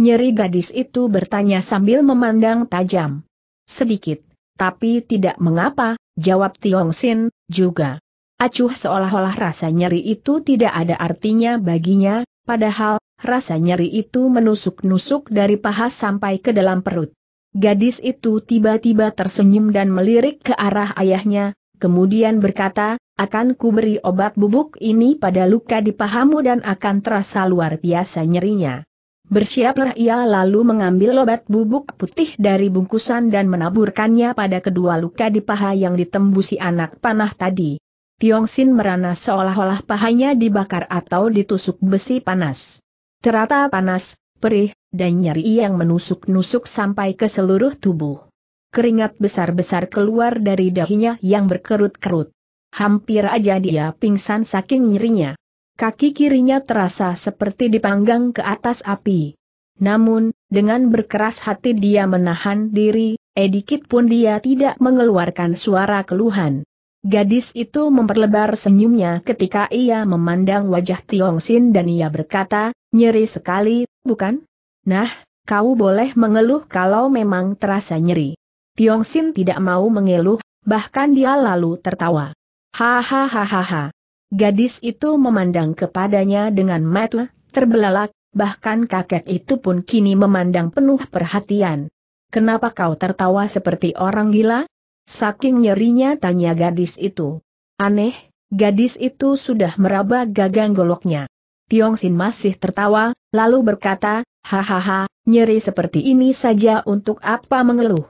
Nyeri gadis itu bertanya sambil memandang tajam. Sedikit, tapi tidak mengapa, jawab Tiong Sin, juga. Acuh seolah-olah rasa nyeri itu tidak ada artinya baginya, padahal, rasa nyeri itu menusuk-nusuk dari paha sampai ke dalam perut. Gadis itu tiba-tiba tersenyum dan melirik ke arah ayahnya, kemudian berkata, akan ku beri obat bubuk ini pada luka di pahamu dan akan terasa luar biasa nyerinya. Bersiaplah ia lalu mengambil obat bubuk putih dari bungkusan dan menaburkannya pada kedua luka di paha yang ditembusi anak panah tadi. Tiong Sin merana seolah-olah pahanya dibakar atau ditusuk besi panas. Terata panas, perih, dan nyeri yang menusuk-nusuk sampai ke seluruh tubuh. Keringat besar-besar keluar dari dahinya yang berkerut-kerut. Hampir aja dia pingsan saking nyerinya. Kaki kirinya terasa seperti dipanggang ke atas api. Namun, dengan berkeras hati dia menahan diri, edikit pun dia tidak mengeluarkan suara keluhan. Gadis itu memperlebar senyumnya ketika ia memandang wajah Tiong Sin dan ia berkata, nyeri sekali, bukan? Nah, kau boleh mengeluh kalau memang terasa nyeri. Tiong Sin tidak mau mengeluh, bahkan dia lalu tertawa. Hahaha. Gadis itu memandang kepadanya dengan mata terbelalak, bahkan kakek itu pun kini memandang penuh perhatian. Kenapa kau tertawa seperti orang gila? Saking nyerinya tanya gadis itu. Aneh, gadis itu sudah meraba gagang goloknya. Tiong Sin masih tertawa, lalu berkata, Hahaha, nyeri seperti ini saja untuk apa mengeluh?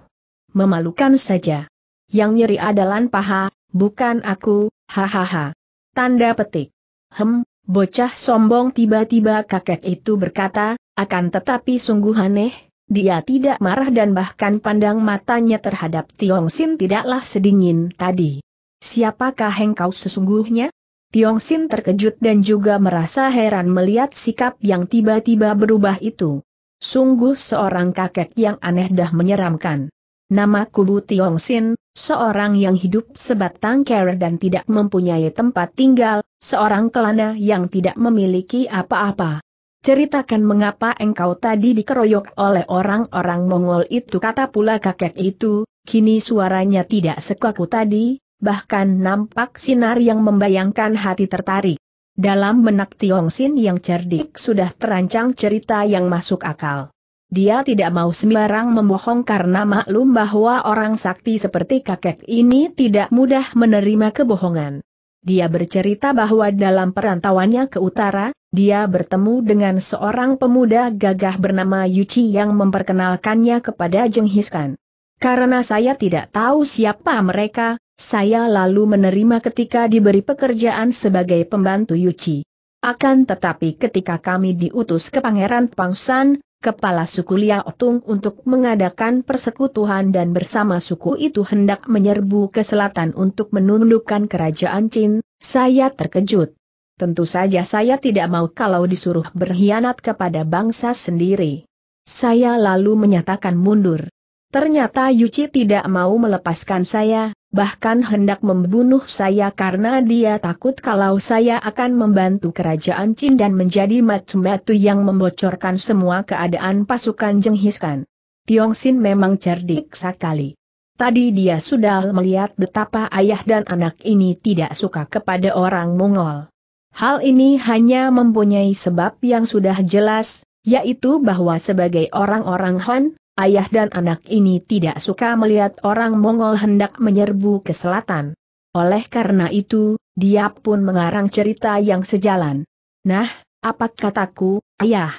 Memalukan saja. Yang nyeri adalah paha, bukan aku, hahaha. Tanda petik. Hem, bocah sombong tiba-tiba kakek itu berkata, akan tetapi sungguh aneh, dia tidak marah dan bahkan pandang matanya terhadap Tiong Sin tidaklah sedingin tadi. Siapakah engkau sesungguhnya? Tiong Sin terkejut dan juga merasa heran melihat sikap yang tiba-tiba berubah itu. Sungguh seorang kakek yang aneh dah menyeramkan. Nama Kubu Tiong Sin, seorang yang hidup sebatang kera dan tidak mempunyai tempat tinggal, seorang kelana yang tidak memiliki apa-apa. Ceritakan mengapa engkau tadi dikeroyok oleh orang-orang Mongol itu kata pula kakek itu, kini suaranya tidak sekaku tadi, bahkan nampak sinar yang membayangkan hati tertarik. Dalam menak Tiong Sin yang cerdik sudah terancang cerita yang masuk akal. Dia tidak mau sembarang membohong karena maklum bahwa orang sakti seperti kakek ini tidak mudah menerima kebohongan. Dia bercerita bahwa dalam perantauannya ke utara, dia bertemu dengan seorang pemuda gagah bernama Yuci yang memperkenalkannya kepada Jenghiskan. Karena saya tidak tahu siapa mereka, saya lalu menerima ketika diberi pekerjaan sebagai pembantu Yuci. Akan tetapi ketika kami diutus ke Pangeran Pangsan, kepala suku Liaotung untuk mengadakan persekutuan dan bersama suku itu hendak menyerbu ke selatan untuk menundukkan kerajaan Qin, saya terkejut. Tentu saja saya tidak mau kalau disuruh berkhianat kepada bangsa sendiri. Saya lalu menyatakan mundur. Ternyata Yuci tidak mau melepaskan saya, bahkan hendak membunuh saya karena dia takut kalau saya akan membantu kerajaan Qin dan menjadi matu-matu yang membocorkan semua keadaan pasukan Jenghiskan. Tiong Sin memang cerdik sekali. Tadi dia sudah melihat betapa ayah dan anak ini tidak suka kepada orang Mongol. Hal ini hanya mempunyai sebab yang sudah jelas, yaitu bahwa sebagai orang-orang Han, ayah dan anak ini tidak suka melihat orang Mongol hendak menyerbu ke selatan. Oleh karena itu, dia pun mengarang cerita yang sejalan. Nah, apa kataku, ayah?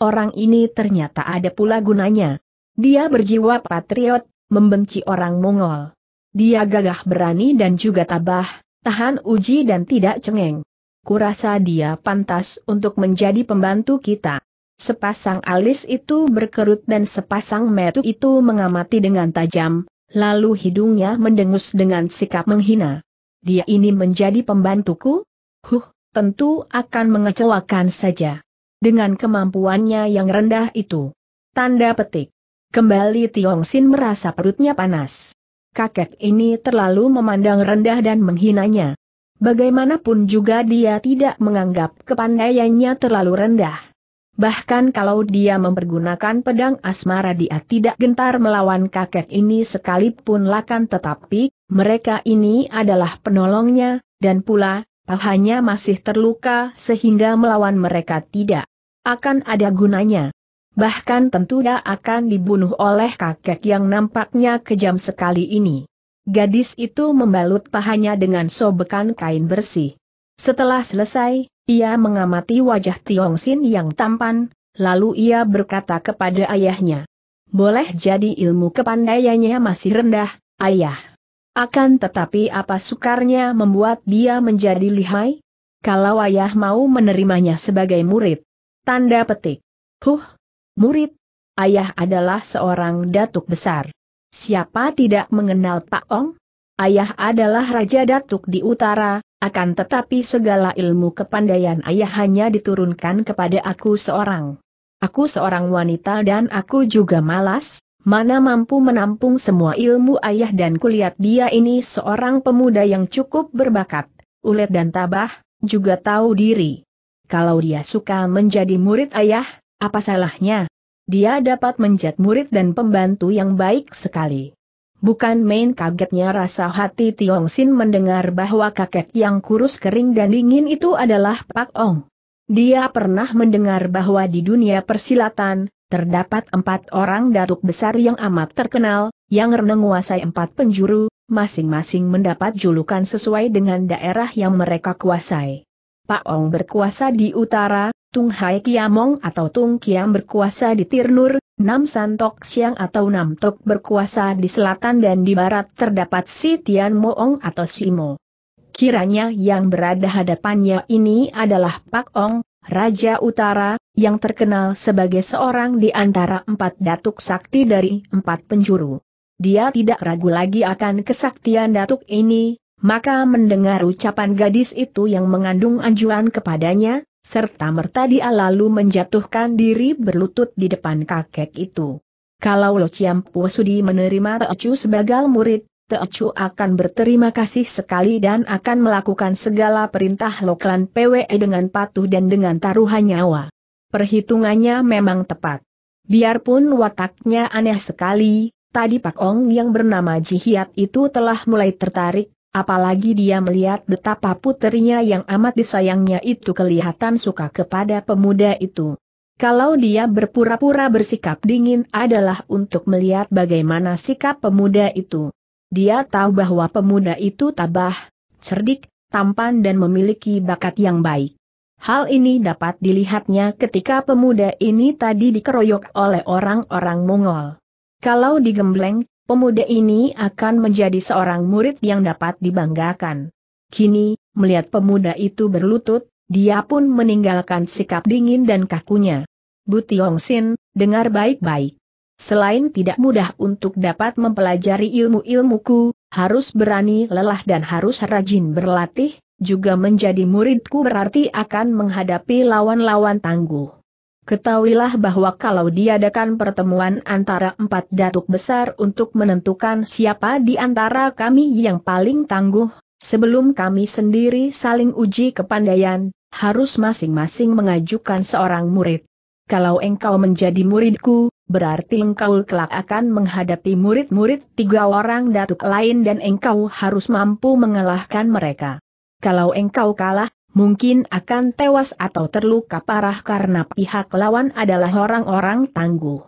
Orang ini ternyata ada pula gunanya. Dia berjiwa patriot, membenci orang Mongol. Dia gagah berani dan juga tabah, tahan uji dan tidak cengeng. Kurasa dia pantas untuk menjadi pembantu kita. Sepasang alis itu berkerut dan sepasang metu itu mengamati dengan tajam, lalu hidungnya mendengus dengan sikap menghina. Dia ini menjadi pembantuku? Huh, tentu akan mengecewakan saja. Dengan kemampuannya yang rendah itu. Tanda petik. Kembali Tiong Sin merasa perutnya panas. Kakek ini terlalu memandang rendah dan menghinanya. Bagaimanapun juga dia tidak menganggap kepandaiannya terlalu rendah. Bahkan kalau dia mempergunakan pedang asmara dia tidak gentar melawan kakek ini sekalipun lakan tetapi, mereka ini adalah penolongnya, dan pula, pahanya masih terluka sehingga melawan mereka tidak akan ada gunanya. Bahkan tentu dia akan dibunuh oleh kakek yang nampaknya kejam sekali ini. Gadis itu membalut pahanya dengan sobekan kain bersih. Setelah selesai, ia mengamati wajah Tiong Sin yang tampan, lalu ia berkata kepada ayahnya. Boleh jadi ilmu kepandaiannya masih rendah, ayah. Akan tetapi apa sukarnya membuat dia menjadi lihai? Kalau ayah mau menerimanya sebagai murid. Tanda petik. Huh, murid. Ayah adalah seorang datuk besar. Siapa tidak mengenal Pak Ong? Ayah adalah Raja Datuk di utara, akan tetapi segala ilmu kepandaian ayah hanya diturunkan kepada aku seorang. Aku seorang wanita dan aku juga malas, mana mampu menampung semua ilmu ayah dan kulihat dia ini seorang pemuda yang cukup berbakat, ulet dan tabah, juga tahu diri. Kalau dia suka menjadi murid ayah, apa salahnya? Dia dapat menjadi murid dan pembantu yang baik sekali. Bukan main kagetnya rasa hati Tiong Sin mendengar bahwa kakek yang kurus kering dan dingin itu adalah Pak Ong. Dia pernah mendengar bahwa di dunia persilatan, terdapat empat orang datuk besar yang amat terkenal, yang menguasai empat penjuru, masing-masing mendapat julukan sesuai dengan daerah yang mereka kuasai. Pak Ong berkuasa di utara, Tung Hai Kiamong atau Tung Kiam berkuasa di Tirnur, Nam Santok Siang atau Nam Tok berkuasa di selatan dan di barat terdapat Si Tian Moong atau Simo. Kiranya yang berada hadapannya ini adalah Pak Ong, Raja Utara, yang terkenal sebagai seorang di antara empat datuk sakti dari empat penjuru. Dia tidak ragu lagi akan kesaktian datuk ini, maka mendengar ucapan gadis itu yang mengandung anjuran kepadanya, serta merta dia lalu menjatuhkan diri berlutut di depan kakek itu. Kalau Lo Chiampu Sudi menerima Teocu sebagai murid, Teocu akan berterima kasih sekali dan akan melakukan segala perintah Loklan PWE dengan patuh dan dengan taruhan nyawa. Perhitungannya memang tepat. Biarpun wataknya aneh sekali, tadi Pak Ong yang bernama Jihiat itu telah mulai tertarik Apalagi dia melihat betapa puterinya yang amat disayangnya itu kelihatan suka kepada pemuda itu. Kalau dia berpura-pura bersikap dingin adalah untuk melihat bagaimana sikap pemuda itu. Dia tahu bahwa pemuda itu tabah, cerdik, tampan dan memiliki bakat yang baik. Hal ini dapat dilihatnya ketika pemuda ini tadi dikeroyok oleh orang-orang Mongol. Kalau digembleng, pemuda ini akan menjadi seorang murid yang dapat dibanggakan. Kini, melihat pemuda itu berlutut, dia pun meninggalkan sikap dingin dan kakunya. Butiong Sin, dengar baik-baik. Selain tidak mudah untuk dapat mempelajari ilmu-ilmuku, harus berani lelah dan harus rajin berlatih, juga menjadi muridku berarti akan menghadapi lawan-lawan tangguh. Ketahuilah bahwa kalau diadakan pertemuan antara empat datuk besar untuk menentukan siapa di antara kami yang paling tangguh, sebelum kami sendiri saling uji kepandaian, harus masing-masing mengajukan seorang murid. Kalau engkau menjadi muridku, berarti engkau kelak akan menghadapi murid-murid tiga orang datuk lain dan engkau harus mampu mengalahkan mereka. Kalau engkau kalah, mungkin akan tewas atau terluka parah karena pihak lawan adalah orang-orang tangguh.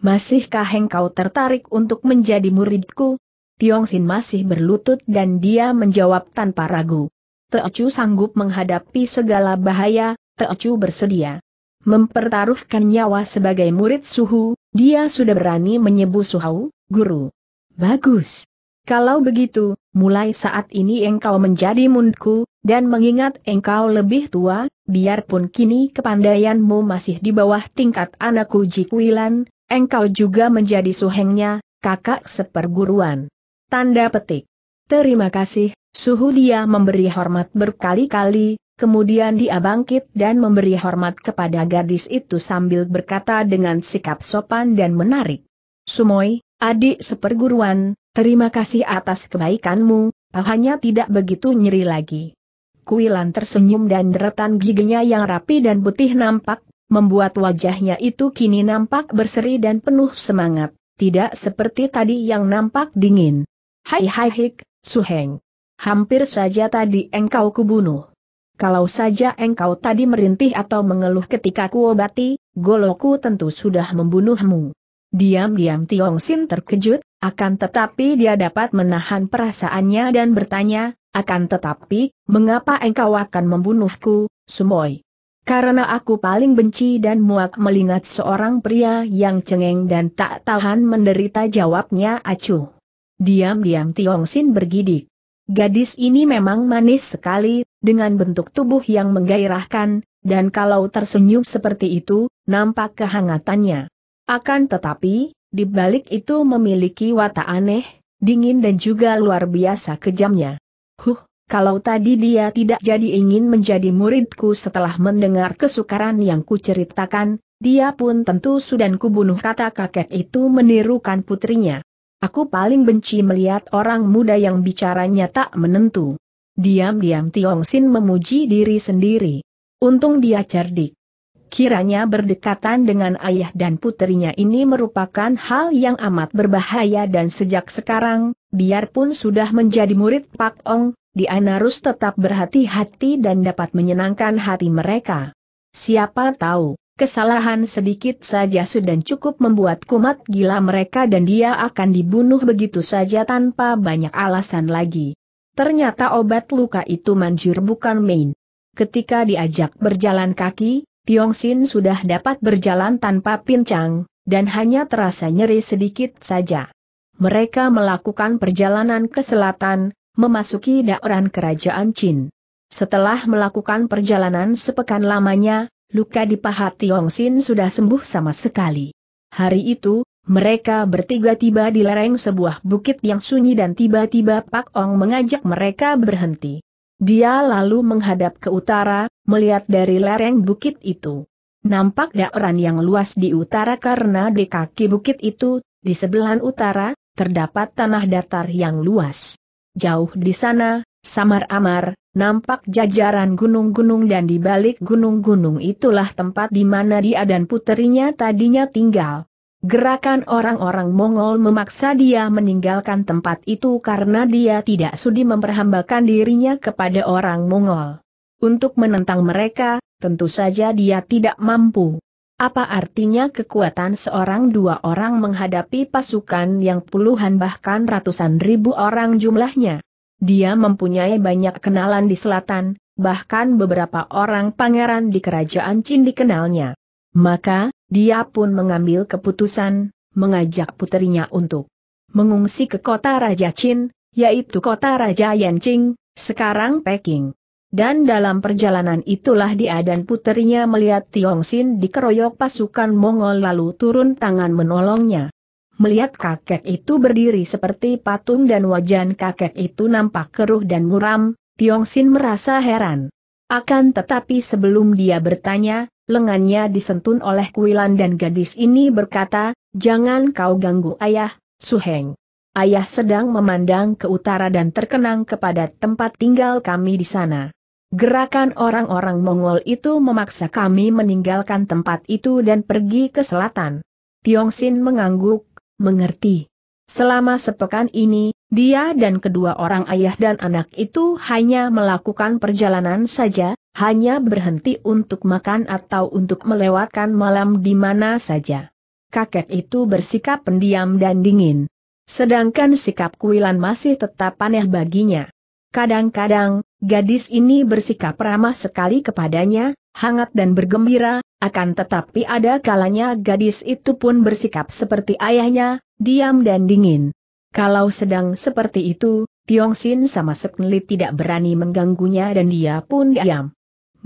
Masihkah engkau tertarik untuk menjadi muridku? Tiong Sin masih berlutut dan dia menjawab tanpa ragu. Teocu sanggup menghadapi segala bahaya, Teocu bersedia. Mempertaruhkan nyawa sebagai murid suhu, dia sudah berani menyebut suhu, guru. Bagus. Kalau begitu, mulai saat ini engkau menjadi mundku, dan mengingat engkau lebih tua, biarpun kini kepandaianmu masih di bawah tingkat anakku Jikwilan, engkau juga menjadi suhengnya, kakak seperguruan. Tanda petik. Terima kasih, suhu dia memberi hormat berkali-kali, kemudian dia bangkit dan memberi hormat kepada gadis itu sambil berkata dengan sikap sopan dan menarik. Sumoy, adik seperguruan, Terima kasih atas kebaikanmu, pahanya tidak begitu nyeri lagi. Kuilan tersenyum dan deretan giginya yang rapi dan putih nampak, membuat wajahnya itu kini nampak berseri dan penuh semangat, tidak seperti tadi yang nampak dingin. Hai hai hik, Suheng. Hampir saja tadi engkau kubunuh. Kalau saja engkau tadi merintih atau mengeluh ketika kuobati, goloku tentu sudah membunuhmu. Diam-diam Tiong Sin terkejut, akan tetapi dia dapat menahan perasaannya dan bertanya, akan tetapi, mengapa engkau akan membunuhku, Sumoy? Karena aku paling benci dan muak melihat seorang pria yang cengeng dan tak tahan menderita jawabnya acuh. Diam-diam Tiong Sin bergidik. Gadis ini memang manis sekali, dengan bentuk tubuh yang menggairahkan, dan kalau tersenyum seperti itu, nampak kehangatannya. Akan tetapi, di balik itu memiliki watak aneh, dingin dan juga luar biasa kejamnya. Huh, kalau tadi dia tidak jadi ingin menjadi muridku setelah mendengar kesukaran yang kuceritakan, dia pun tentu sudah kubunuh kata kakek itu menirukan putrinya. Aku paling benci melihat orang muda yang bicaranya tak menentu. Diam-diam Tiong Sin memuji diri sendiri. Untung dia cerdik kiranya berdekatan dengan ayah dan putrinya ini merupakan hal yang amat berbahaya dan sejak sekarang, biarpun sudah menjadi murid Pak Ong, Diana harus tetap berhati-hati dan dapat menyenangkan hati mereka. Siapa tahu, kesalahan sedikit saja sudah cukup membuat kumat gila mereka dan dia akan dibunuh begitu saja tanpa banyak alasan lagi. Ternyata obat luka itu manjur bukan main. Ketika diajak berjalan kaki, Tiong Sin sudah dapat berjalan tanpa pincang, dan hanya terasa nyeri sedikit saja. Mereka melakukan perjalanan ke selatan, memasuki daerah kerajaan Chin. Setelah melakukan perjalanan sepekan lamanya, luka di paha Tiong Sin sudah sembuh sama sekali. Hari itu, mereka bertiga tiba di lereng sebuah bukit yang sunyi dan tiba-tiba Pak Ong mengajak mereka berhenti. Dia lalu menghadap ke utara, melihat dari lereng bukit itu. Nampak daerah yang luas di utara karena di kaki bukit itu, di sebelah utara, terdapat tanah datar yang luas. Jauh di sana, samar-amar, nampak jajaran gunung-gunung dan di balik gunung-gunung itulah tempat di mana dia dan puterinya tadinya tinggal. Gerakan orang-orang Mongol memaksa dia meninggalkan tempat itu karena dia tidak sudi memperhambakan dirinya kepada orang Mongol. Untuk menentang mereka, tentu saja dia tidak mampu. Apa artinya kekuatan seorang dua orang menghadapi pasukan yang puluhan bahkan ratusan ribu orang jumlahnya? Dia mempunyai banyak kenalan di selatan, bahkan beberapa orang pangeran di kerajaan Chin dikenalnya. Maka, dia pun mengambil keputusan, mengajak putrinya untuk mengungsi ke kota Raja Chin, yaitu kota Raja Yanqing, sekarang Peking. Dan dalam perjalanan itulah dia dan puterinya melihat Tiong Sin dikeroyok pasukan Mongol lalu turun tangan menolongnya. Melihat kakek itu berdiri seperti patung dan wajan kakek itu nampak keruh dan muram, Tiong Sin merasa heran. Akan tetapi sebelum dia bertanya, lengannya disentun oleh kuilan dan gadis ini berkata, Jangan kau ganggu ayah, Suheng ayah sedang memandang ke utara dan terkenang kepada tempat tinggal kami di sana. Gerakan orang-orang Mongol itu memaksa kami meninggalkan tempat itu dan pergi ke selatan. Tiong Sin mengangguk, mengerti. Selama sepekan ini, dia dan kedua orang ayah dan anak itu hanya melakukan perjalanan saja, hanya berhenti untuk makan atau untuk melewatkan malam di mana saja. Kakek itu bersikap pendiam dan dingin. Sedangkan sikap Kuilan masih tetap aneh baginya. Kadang-kadang, gadis ini bersikap ramah sekali kepadanya, hangat dan bergembira, akan tetapi ada kalanya gadis itu pun bersikap seperti ayahnya, diam dan dingin. Kalau sedang seperti itu, Tiong Sin sama sekali tidak berani mengganggunya dan dia pun diam.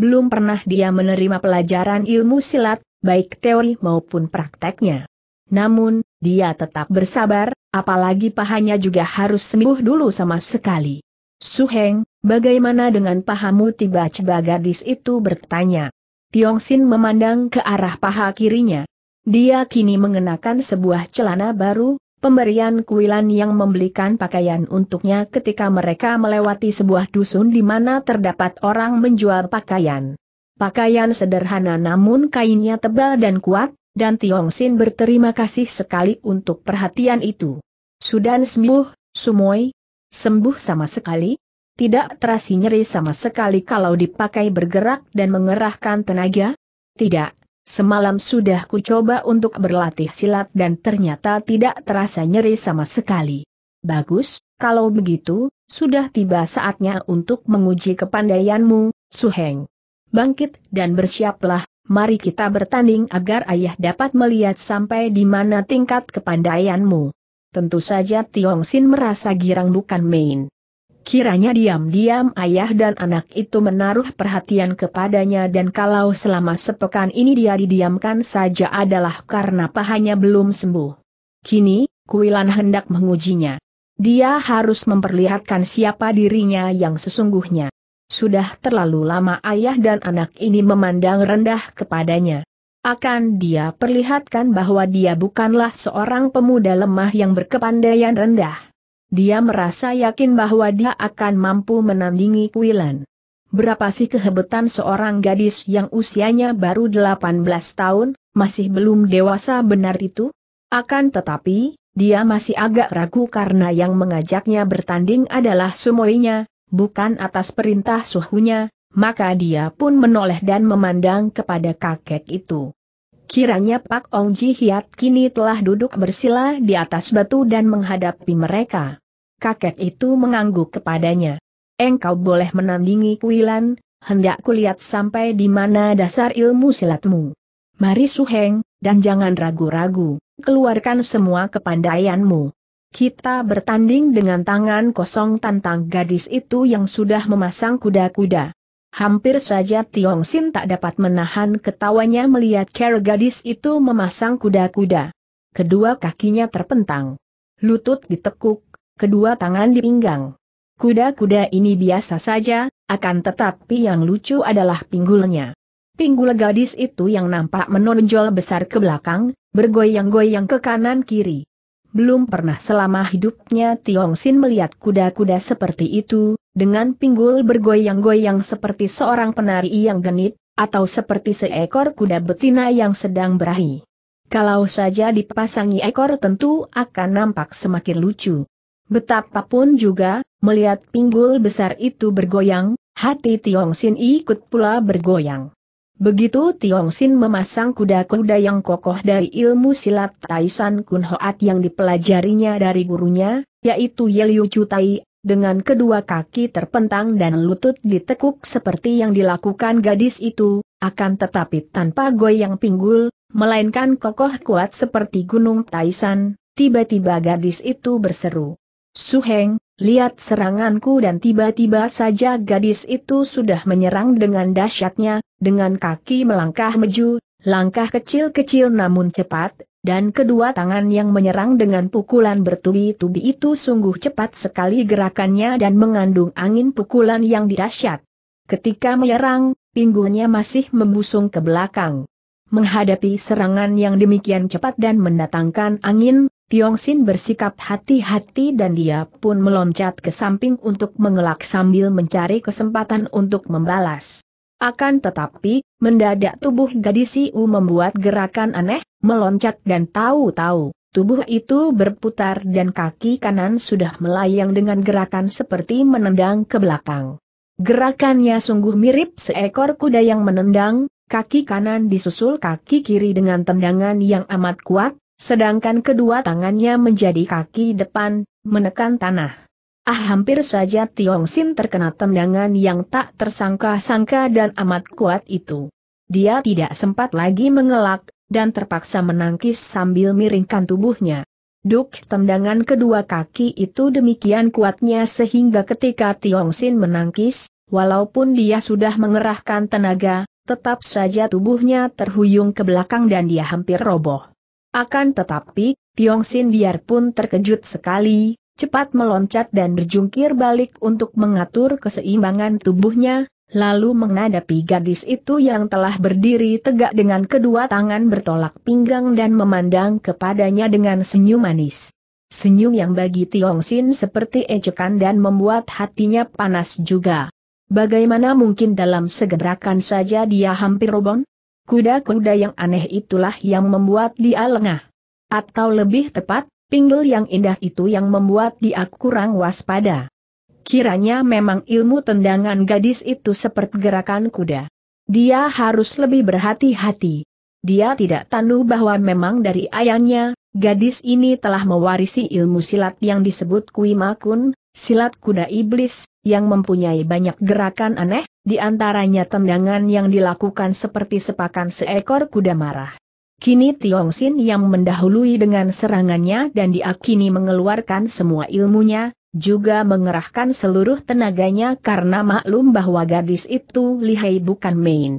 Belum pernah dia menerima pelajaran ilmu silat, baik teori maupun prakteknya. Namun, dia tetap bersabar, Apalagi pahanya juga harus sembuh dulu sama sekali. Suheng, bagaimana dengan pahamu tiba-tiba gadis itu bertanya. Tiong Sin memandang ke arah paha kirinya. Dia kini mengenakan sebuah celana baru, pemberian kuilan yang membelikan pakaian untuknya ketika mereka melewati sebuah dusun di mana terdapat orang menjual pakaian. Pakaian sederhana namun kainnya tebal dan kuat, dan Tiong Sin berterima kasih sekali untuk perhatian itu. Sudan sembuh, Sumoy? Sembuh sama sekali? Tidak terasi nyeri sama sekali kalau dipakai bergerak dan mengerahkan tenaga? Tidak, semalam sudah ku coba untuk berlatih silat dan ternyata tidak terasa nyeri sama sekali. Bagus, kalau begitu, sudah tiba saatnya untuk menguji kepandaianmu, Suheng. Bangkit dan bersiaplah, mari kita bertanding agar ayah dapat melihat sampai di mana tingkat kepandaianmu. Tentu saja Tiong Sin merasa girang bukan main. Kiranya diam-diam ayah dan anak itu menaruh perhatian kepadanya dan kalau selama sepekan ini dia didiamkan saja adalah karena pahanya belum sembuh. Kini, Kuilan hendak mengujinya. Dia harus memperlihatkan siapa dirinya yang sesungguhnya. Sudah terlalu lama ayah dan anak ini memandang rendah kepadanya. Akan dia perlihatkan bahwa dia bukanlah seorang pemuda lemah yang berkepandaian rendah. Dia merasa yakin bahwa dia akan mampu menandingi Kuilan. Berapa sih kehebatan seorang gadis yang usianya baru 18 tahun, masih belum dewasa benar itu? Akan tetapi, dia masih agak ragu karena yang mengajaknya bertanding adalah sumoinya, bukan atas perintah suhunya, maka dia pun menoleh dan memandang kepada kakek itu. Kiranya Pak Ong Ji Hiat kini telah duduk bersila di atas batu dan menghadapi mereka. Kakek itu mengangguk kepadanya. Engkau boleh menandingi kuilan, hendak kulihat sampai di mana dasar ilmu silatmu. Mari suheng, dan jangan ragu-ragu, keluarkan semua kepandaianmu. Kita bertanding dengan tangan kosong tentang gadis itu yang sudah memasang kuda-kuda. Hampir saja Tiong Sin tak dapat menahan ketawanya melihat cara gadis itu memasang kuda-kuda. Kedua kakinya terpentang. Lutut ditekuk, kedua tangan di pinggang. Kuda-kuda ini biasa saja, akan tetapi yang lucu adalah pinggulnya. Pinggul gadis itu yang nampak menonjol besar ke belakang, bergoyang-goyang ke kanan kiri. Belum pernah selama hidupnya Tiong Sin melihat kuda-kuda seperti itu, dengan pinggul bergoyang-goyang seperti seorang penari yang genit, atau seperti seekor kuda betina yang sedang berahi. Kalau saja dipasangi ekor tentu akan nampak semakin lucu. Betapapun juga, melihat pinggul besar itu bergoyang, hati Tiong Sin ikut pula bergoyang. Begitu Tiong Sin memasang kuda-kuda yang kokoh dari ilmu silat Taisan Kun Hoat yang dipelajarinya dari gurunya, yaitu Yeliu Chutai, dengan kedua kaki terpentang dan lutut ditekuk seperti yang dilakukan gadis itu, akan tetapi tanpa goyang pinggul, melainkan kokoh kuat seperti gunung Taisan, tiba-tiba gadis itu berseru. Suheng, lihat seranganku dan tiba-tiba saja gadis itu sudah menyerang dengan dahsyatnya, dengan kaki melangkah maju, langkah kecil-kecil namun cepat, dan kedua tangan yang menyerang dengan pukulan bertubi-tubi itu sungguh cepat sekali gerakannya dan mengandung angin pukulan yang dirasyat. Ketika menyerang, pinggulnya masih membusung ke belakang. Menghadapi serangan yang demikian cepat dan mendatangkan angin, Tiong Sin bersikap hati-hati dan dia pun meloncat ke samping untuk mengelak sambil mencari kesempatan untuk membalas. Akan tetapi, mendadak tubuh gadis itu membuat gerakan aneh, meloncat dan tahu-tahu, tubuh itu berputar dan kaki kanan sudah melayang dengan gerakan seperti menendang ke belakang. Gerakannya sungguh mirip seekor kuda yang menendang, kaki kanan disusul kaki kiri dengan tendangan yang amat kuat, sedangkan kedua tangannya menjadi kaki depan, menekan tanah. Ah hampir saja Tiong Sin terkena tendangan yang tak tersangka-sangka dan amat kuat itu. Dia tidak sempat lagi mengelak, dan terpaksa menangkis sambil miringkan tubuhnya. Duk tendangan kedua kaki itu demikian kuatnya sehingga ketika Tiong Sin menangkis, walaupun dia sudah mengerahkan tenaga, tetap saja tubuhnya terhuyung ke belakang dan dia hampir roboh. Akan tetapi, Tiong Sin biarpun terkejut sekali, cepat meloncat dan berjungkir balik untuk mengatur keseimbangan tubuhnya, lalu menghadapi gadis itu yang telah berdiri tegak dengan kedua tangan bertolak pinggang dan memandang kepadanya dengan senyum manis. Senyum yang bagi Tiong Sin seperti ejekan dan membuat hatinya panas juga. Bagaimana mungkin dalam segerakan saja dia hampir robon? Kuda-kuda yang aneh itulah yang membuat dia lengah. Atau lebih tepat, pinggul yang indah itu yang membuat dia kurang waspada. Kiranya memang ilmu tendangan gadis itu seperti gerakan kuda. Dia harus lebih berhati-hati. Dia tidak tahu bahwa memang dari ayahnya, gadis ini telah mewarisi ilmu silat yang disebut Kui Makun, silat kuda iblis, yang mempunyai banyak gerakan aneh, di antaranya tendangan yang dilakukan seperti sepakan seekor kuda marah. Kini Tiong Sin yang mendahului dengan serangannya dan diakini mengeluarkan semua ilmunya, juga mengerahkan seluruh tenaganya karena maklum bahwa gadis itu lihai bukan main.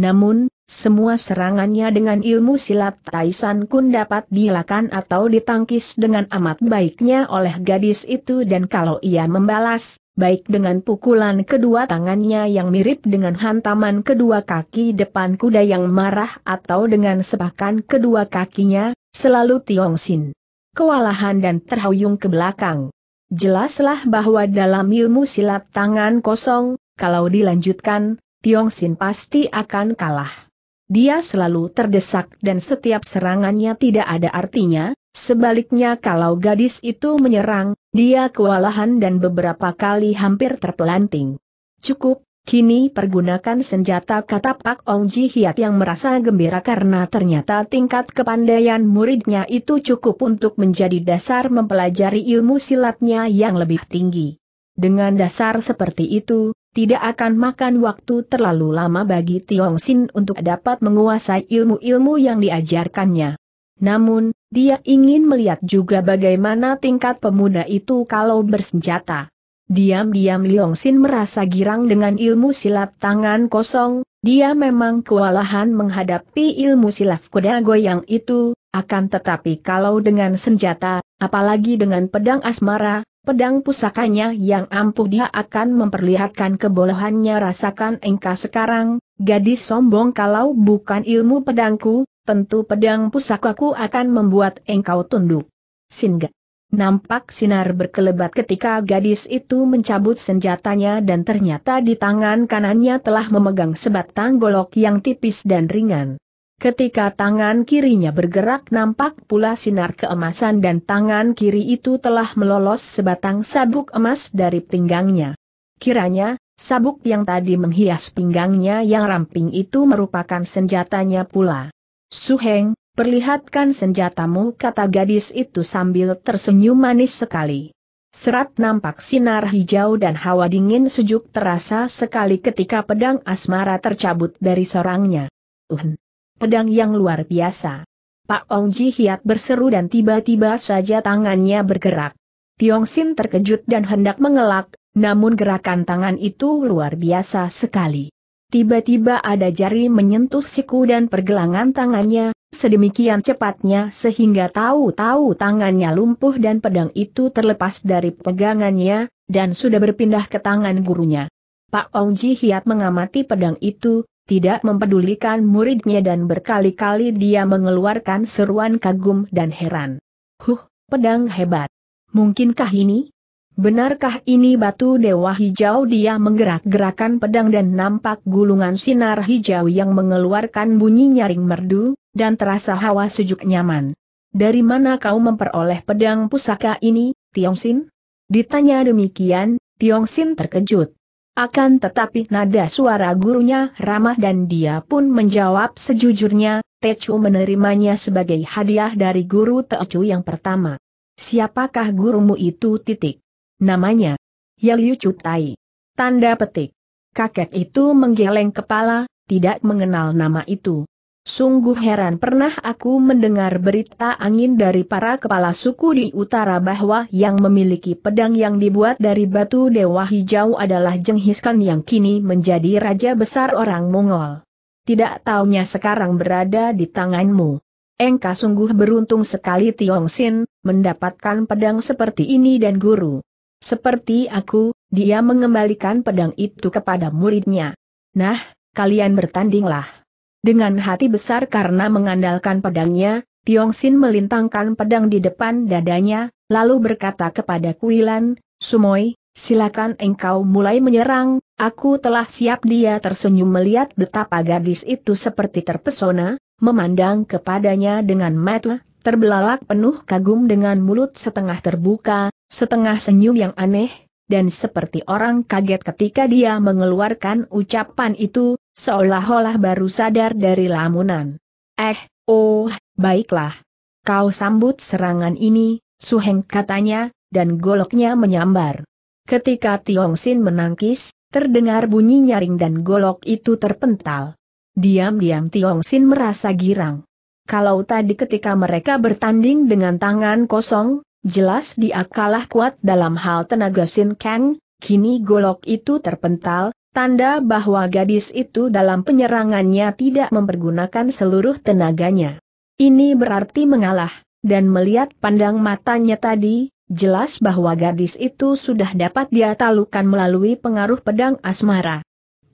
Namun, semua serangannya dengan ilmu silat Taisan Kun dapat dilakukan atau ditangkis dengan amat baiknya oleh gadis itu dan kalau ia membalas, baik dengan pukulan kedua tangannya yang mirip dengan hantaman kedua kaki depan kuda yang marah atau dengan sepakan kedua kakinya, selalu Tiong Sin. Kewalahan dan terhuyung ke belakang. Jelaslah bahwa dalam ilmu silat tangan kosong, kalau dilanjutkan, Tiong Sin pasti akan kalah. Dia selalu terdesak dan setiap serangannya tidak ada artinya, sebaliknya kalau gadis itu menyerang, dia kewalahan dan beberapa kali hampir terpelanting. Cukup, kini pergunakan senjata kata Pak Ong Ji Hiat yang merasa gembira karena ternyata tingkat kepandaian muridnya itu cukup untuk menjadi dasar mempelajari ilmu silatnya yang lebih tinggi. Dengan dasar seperti itu, tidak akan makan waktu terlalu lama bagi Tiong Sin untuk dapat menguasai ilmu-ilmu yang diajarkannya. Namun, dia ingin melihat juga bagaimana tingkat pemuda itu kalau bersenjata. Diam-diam Leong Sin merasa girang dengan ilmu silat tangan kosong, dia memang kewalahan menghadapi ilmu silat kuda goyang itu, akan tetapi kalau dengan senjata, apalagi dengan pedang asmara, Pedang pusakanya yang ampuh dia akan memperlihatkan kebolehannya rasakan engkau sekarang, gadis sombong kalau bukan ilmu pedangku, tentu pedang pusakaku akan membuat engkau tunduk. Singa. Nampak sinar berkelebat ketika gadis itu mencabut senjatanya dan ternyata di tangan kanannya telah memegang sebatang golok yang tipis dan ringan. Ketika tangan kirinya bergerak nampak pula sinar keemasan dan tangan kiri itu telah melolos sebatang sabuk emas dari pinggangnya. Kiranya, sabuk yang tadi menghias pinggangnya yang ramping itu merupakan senjatanya pula. Suheng, perlihatkan senjatamu kata gadis itu sambil tersenyum manis sekali. Serat nampak sinar hijau dan hawa dingin sejuk terasa sekali ketika pedang asmara tercabut dari sorangnya. Uhn pedang yang luar biasa. Pak Ong Ji Hiat berseru dan tiba-tiba saja tangannya bergerak. Tiong Sin terkejut dan hendak mengelak, namun gerakan tangan itu luar biasa sekali. Tiba-tiba ada jari menyentuh siku dan pergelangan tangannya, sedemikian cepatnya sehingga tahu-tahu tangannya lumpuh dan pedang itu terlepas dari pegangannya, dan sudah berpindah ke tangan gurunya. Pak Ong Ji Hiat mengamati pedang itu, tidak mempedulikan muridnya dan berkali-kali dia mengeluarkan seruan kagum dan heran. Huh, pedang hebat. Mungkinkah ini? Benarkah ini batu dewa hijau dia menggerak-gerakan pedang dan nampak gulungan sinar hijau yang mengeluarkan bunyi nyaring merdu, dan terasa hawa sejuk nyaman. Dari mana kau memperoleh pedang pusaka ini, Tiong Sin? Ditanya demikian, Tiong Sin terkejut. Akan tetapi nada suara gurunya ramah dan dia pun menjawab sejujurnya, Techu menerimanya sebagai hadiah dari guru Techu yang pertama. Siapakah gurumu itu titik? Namanya, Yaliu Cutai. Tanda petik. Kakek itu menggeleng kepala, tidak mengenal nama itu. Sungguh heran pernah aku mendengar berita angin dari para kepala suku di utara bahwa yang memiliki pedang yang dibuat dari batu dewa hijau adalah Jenghis Khan yang kini menjadi raja besar orang Mongol. Tidak taunya sekarang berada di tanganmu. Engka sungguh beruntung sekali Tiong Sin, mendapatkan pedang seperti ini dan guru. Seperti aku, dia mengembalikan pedang itu kepada muridnya. Nah, kalian bertandinglah. Dengan hati besar karena mengandalkan pedangnya, Tiong Sin melintangkan pedang di depan dadanya, lalu berkata kepada Kuilan, Sumoy, silakan engkau mulai menyerang, aku telah siap dia tersenyum melihat betapa gadis itu seperti terpesona, memandang kepadanya dengan mata terbelalak penuh kagum dengan mulut setengah terbuka, setengah senyum yang aneh, dan seperti orang kaget ketika dia mengeluarkan ucapan itu, seolah-olah baru sadar dari lamunan. Eh, oh, baiklah. Kau sambut serangan ini, Suheng katanya, dan goloknya menyambar. Ketika Tiong Sin menangkis, terdengar bunyi nyaring dan golok itu terpental. Diam-diam Tiong Sin merasa girang. Kalau tadi ketika mereka bertanding dengan tangan kosong, jelas dia kalah kuat dalam hal tenaga Sin Kang, kini golok itu terpental, Tanda bahwa gadis itu dalam penyerangannya tidak mempergunakan seluruh tenaganya. Ini berarti mengalah, dan melihat pandang matanya tadi, jelas bahwa gadis itu sudah dapat dia talukan melalui pengaruh pedang asmara.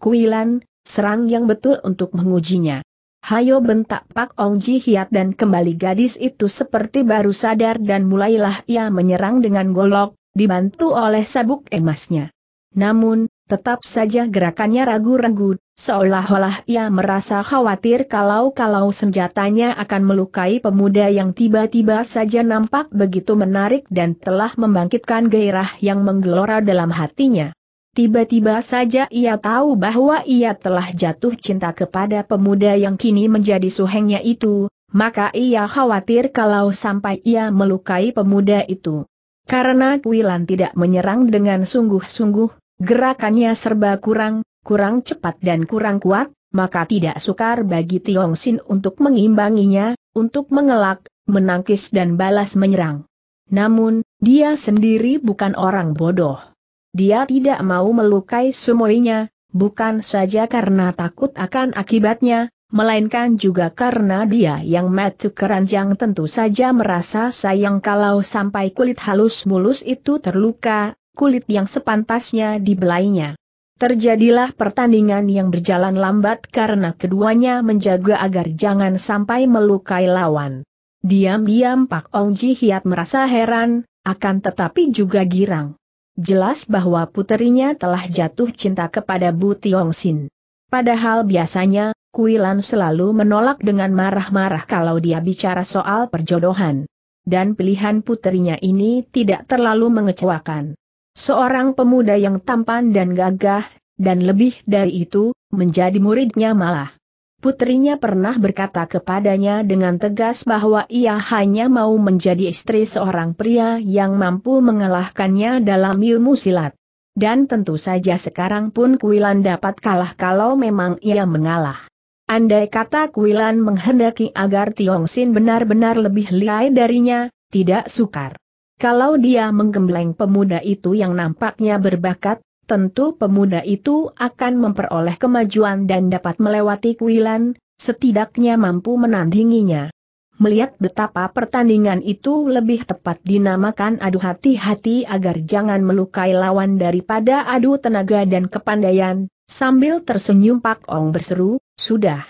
Kuilan, serang yang betul untuk mengujinya. Hayo bentak Pak Ong Ji Hiat dan kembali gadis itu seperti baru sadar dan mulailah ia menyerang dengan golok, dibantu oleh sabuk emasnya. Namun, tetap saja gerakannya ragu-ragu, seolah-olah ia merasa khawatir kalau-kalau senjatanya akan melukai pemuda yang tiba-tiba saja nampak begitu menarik dan telah membangkitkan gairah yang menggelora dalam hatinya. Tiba-tiba saja ia tahu bahwa ia telah jatuh cinta kepada pemuda yang kini menjadi suhengnya itu, maka ia khawatir kalau sampai ia melukai pemuda itu. Karena Kuilan tidak menyerang dengan sungguh-sungguh, Gerakannya serba kurang, kurang cepat dan kurang kuat, maka tidak sukar bagi Tiong Sin untuk mengimbanginya, untuk mengelak, menangkis dan balas menyerang. Namun, dia sendiri bukan orang bodoh. Dia tidak mau melukai semuanya, bukan saja karena takut akan akibatnya, melainkan juga karena dia yang matu keranjang tentu saja merasa sayang kalau sampai kulit halus mulus itu terluka, kulit yang sepantasnya dibelainya. Terjadilah pertandingan yang berjalan lambat karena keduanya menjaga agar jangan sampai melukai lawan. Diam-diam Pak Ong Ji Hiat merasa heran, akan tetapi juga girang. Jelas bahwa puterinya telah jatuh cinta kepada Bu Tiong Sin. Padahal biasanya, Kuilan selalu menolak dengan marah-marah kalau dia bicara soal perjodohan. Dan pilihan puterinya ini tidak terlalu mengecewakan. Seorang pemuda yang tampan dan gagah, dan lebih dari itu, menjadi muridnya malah. Putrinya pernah berkata kepadanya dengan tegas bahwa ia hanya mau menjadi istri seorang pria yang mampu mengalahkannya dalam ilmu silat. Dan tentu saja sekarang pun Kuilan dapat kalah kalau memang ia mengalah. Andai kata Kuilan menghendaki agar Tiong Sin benar-benar lebih liai darinya, tidak sukar. Kalau dia menggembleng pemuda itu yang nampaknya berbakat, tentu pemuda itu akan memperoleh kemajuan dan dapat melewati kuilan, setidaknya mampu menandinginya. Melihat betapa pertandingan itu lebih tepat dinamakan adu hati-hati agar jangan melukai lawan daripada adu tenaga dan kepandaian, sambil tersenyum Pak Ong berseru, sudah.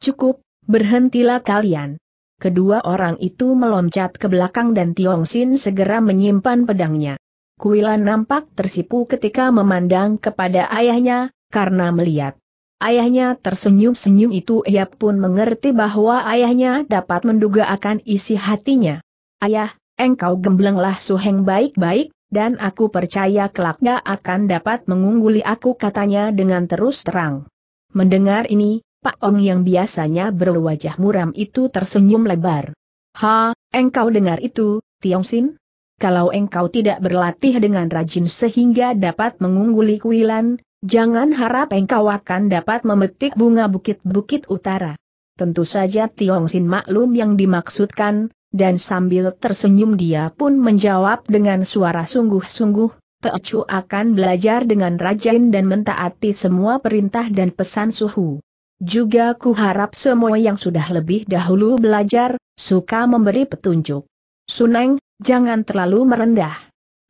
Cukup, berhentilah kalian. Kedua orang itu meloncat ke belakang dan Tiong Sin segera menyimpan pedangnya. Kuilan nampak tersipu ketika memandang kepada ayahnya, karena melihat ayahnya tersenyum-senyum itu ia pun mengerti bahwa ayahnya dapat menduga akan isi hatinya. Ayah, engkau gemblenglah suheng baik-baik, dan aku percaya kelaknya akan dapat mengungguli aku katanya dengan terus terang. Mendengar ini, Pak Ong yang biasanya berwajah muram itu tersenyum lebar. Ha, engkau dengar itu, Tiong Sin? Kalau engkau tidak berlatih dengan rajin sehingga dapat mengungguli kuilan, jangan harap engkau akan dapat memetik bunga bukit-bukit utara. Tentu saja Tiong Sin maklum yang dimaksudkan, dan sambil tersenyum dia pun menjawab dengan suara sungguh-sungguh, Pecu akan belajar dengan rajin dan mentaati semua perintah dan pesan suhu. Juga ku harap semua yang sudah lebih dahulu belajar, suka memberi petunjuk. Suneng, jangan terlalu merendah.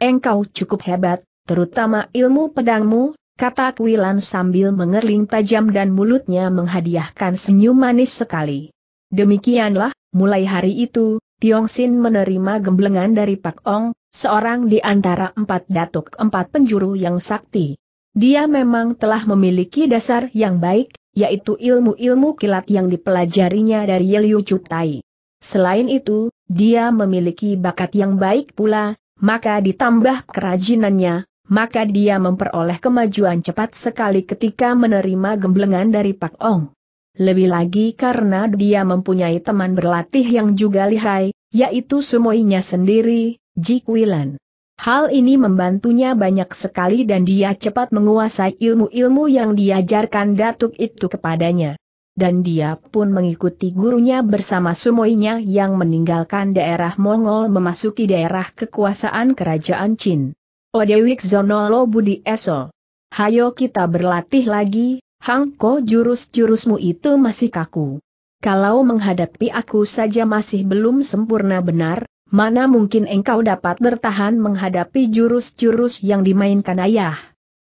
Engkau cukup hebat, terutama ilmu pedangmu, kata Kuilan sambil mengerling tajam dan mulutnya menghadiahkan senyum manis sekali. Demikianlah, mulai hari itu, Tiong Sin menerima gemblengan dari Pak Ong, seorang di antara empat datuk empat penjuru yang sakti. Dia memang telah memiliki dasar yang baik, yaitu ilmu-ilmu kilat yang dipelajarinya dari Yeliu Cutai. Selain itu, dia memiliki bakat yang baik pula, maka ditambah kerajinannya, maka dia memperoleh kemajuan cepat sekali ketika menerima gemblengan dari Pak Ong. Lebih lagi karena dia mempunyai teman berlatih yang juga lihai, yaitu semuanya sendiri, Ji Kuilan. Hal ini membantunya banyak sekali dan dia cepat menguasai ilmu-ilmu yang diajarkan Datuk itu kepadanya. Dan dia pun mengikuti gurunya bersama sumoinya yang meninggalkan daerah Mongol memasuki daerah kekuasaan kerajaan chin. Odewik Zonolo Budi Eso. Hayo kita berlatih lagi, Hangko jurus-jurusmu itu masih kaku. Kalau menghadapi aku saja masih belum sempurna benar, Mana mungkin engkau dapat bertahan menghadapi jurus-jurus yang dimainkan ayah?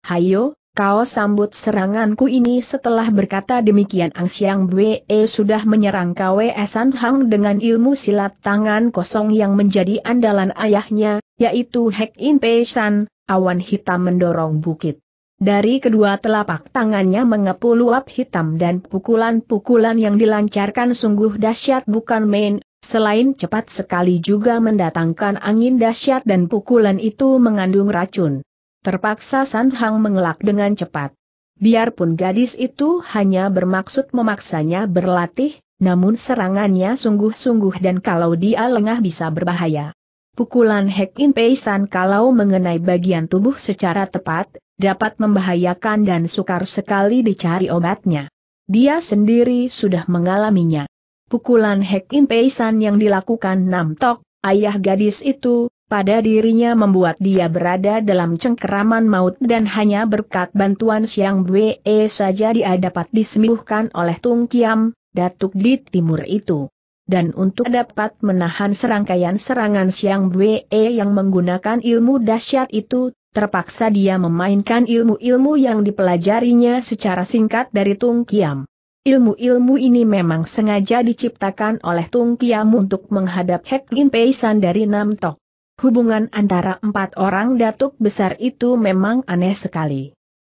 Hayo, kau sambut seranganku ini setelah berkata demikian Ang Siang Bwe sudah menyerang Kwe San Hang dengan ilmu silat tangan kosong yang menjadi andalan ayahnya, yaitu Hek In Pei San, awan hitam mendorong bukit. Dari kedua telapak tangannya mengepul uap hitam dan pukulan-pukulan yang dilancarkan sungguh dahsyat bukan main, Selain cepat sekali juga mendatangkan angin dahsyat dan pukulan itu mengandung racun. Terpaksa San Hang mengelak dengan cepat. Biarpun gadis itu hanya bermaksud memaksanya berlatih, namun serangannya sungguh-sungguh dan kalau dia lengah bisa berbahaya. Pukulan Hek In Pei San kalau mengenai bagian tubuh secara tepat, dapat membahayakan dan sukar sekali dicari obatnya. Dia sendiri sudah mengalaminya. Pukulan Hek In Peisan yang dilakukan Nam Tok, ayah gadis itu, pada dirinya membuat dia berada dalam cengkeraman maut dan hanya berkat bantuan Siang Bwe e saja dia dapat disembuhkan oleh Tung Kiam, datuk di timur itu. Dan untuk dapat menahan serangkaian serangan Siang Bwe e yang menggunakan ilmu dahsyat itu, terpaksa dia memainkan ilmu-ilmu yang dipelajarinya secara singkat dari Tung Kiam. Ilmu-ilmu ini memang sengaja diciptakan oleh Tung Kiam untuk menghadap Hek Lin Peisan dari Nam Tok. Hubungan antara empat orang datuk besar itu memang aneh sekali.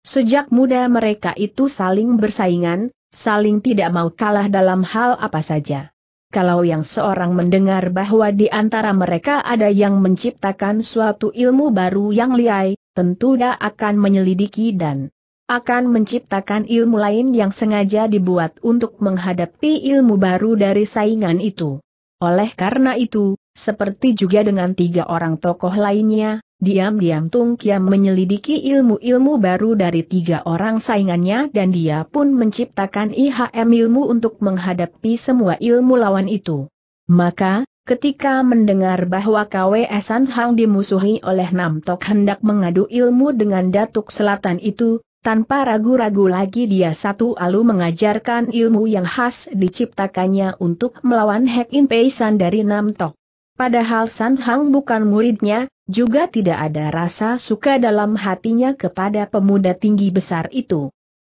Sejak muda mereka itu saling bersaingan, saling tidak mau kalah dalam hal apa saja. Kalau yang seorang mendengar bahwa di antara mereka ada yang menciptakan suatu ilmu baru yang liai, tentu dia akan menyelidiki dan akan menciptakan ilmu lain yang sengaja dibuat untuk menghadapi ilmu baru dari saingan itu. Oleh karena itu, seperti juga dengan tiga orang tokoh lainnya, diam-diam Tung Kiam menyelidiki ilmu-ilmu baru dari tiga orang saingannya dan dia pun menciptakan IHM ilmu untuk menghadapi semua ilmu lawan itu. Maka, Ketika mendengar bahwa KW San Hang dimusuhi oleh Nam Tok hendak mengadu ilmu dengan Datuk Selatan itu, tanpa ragu-ragu lagi dia satu alu mengajarkan ilmu yang khas diciptakannya untuk melawan Hek In Pei San dari Nam Tok. Padahal San Hang bukan muridnya, juga tidak ada rasa suka dalam hatinya kepada pemuda tinggi besar itu.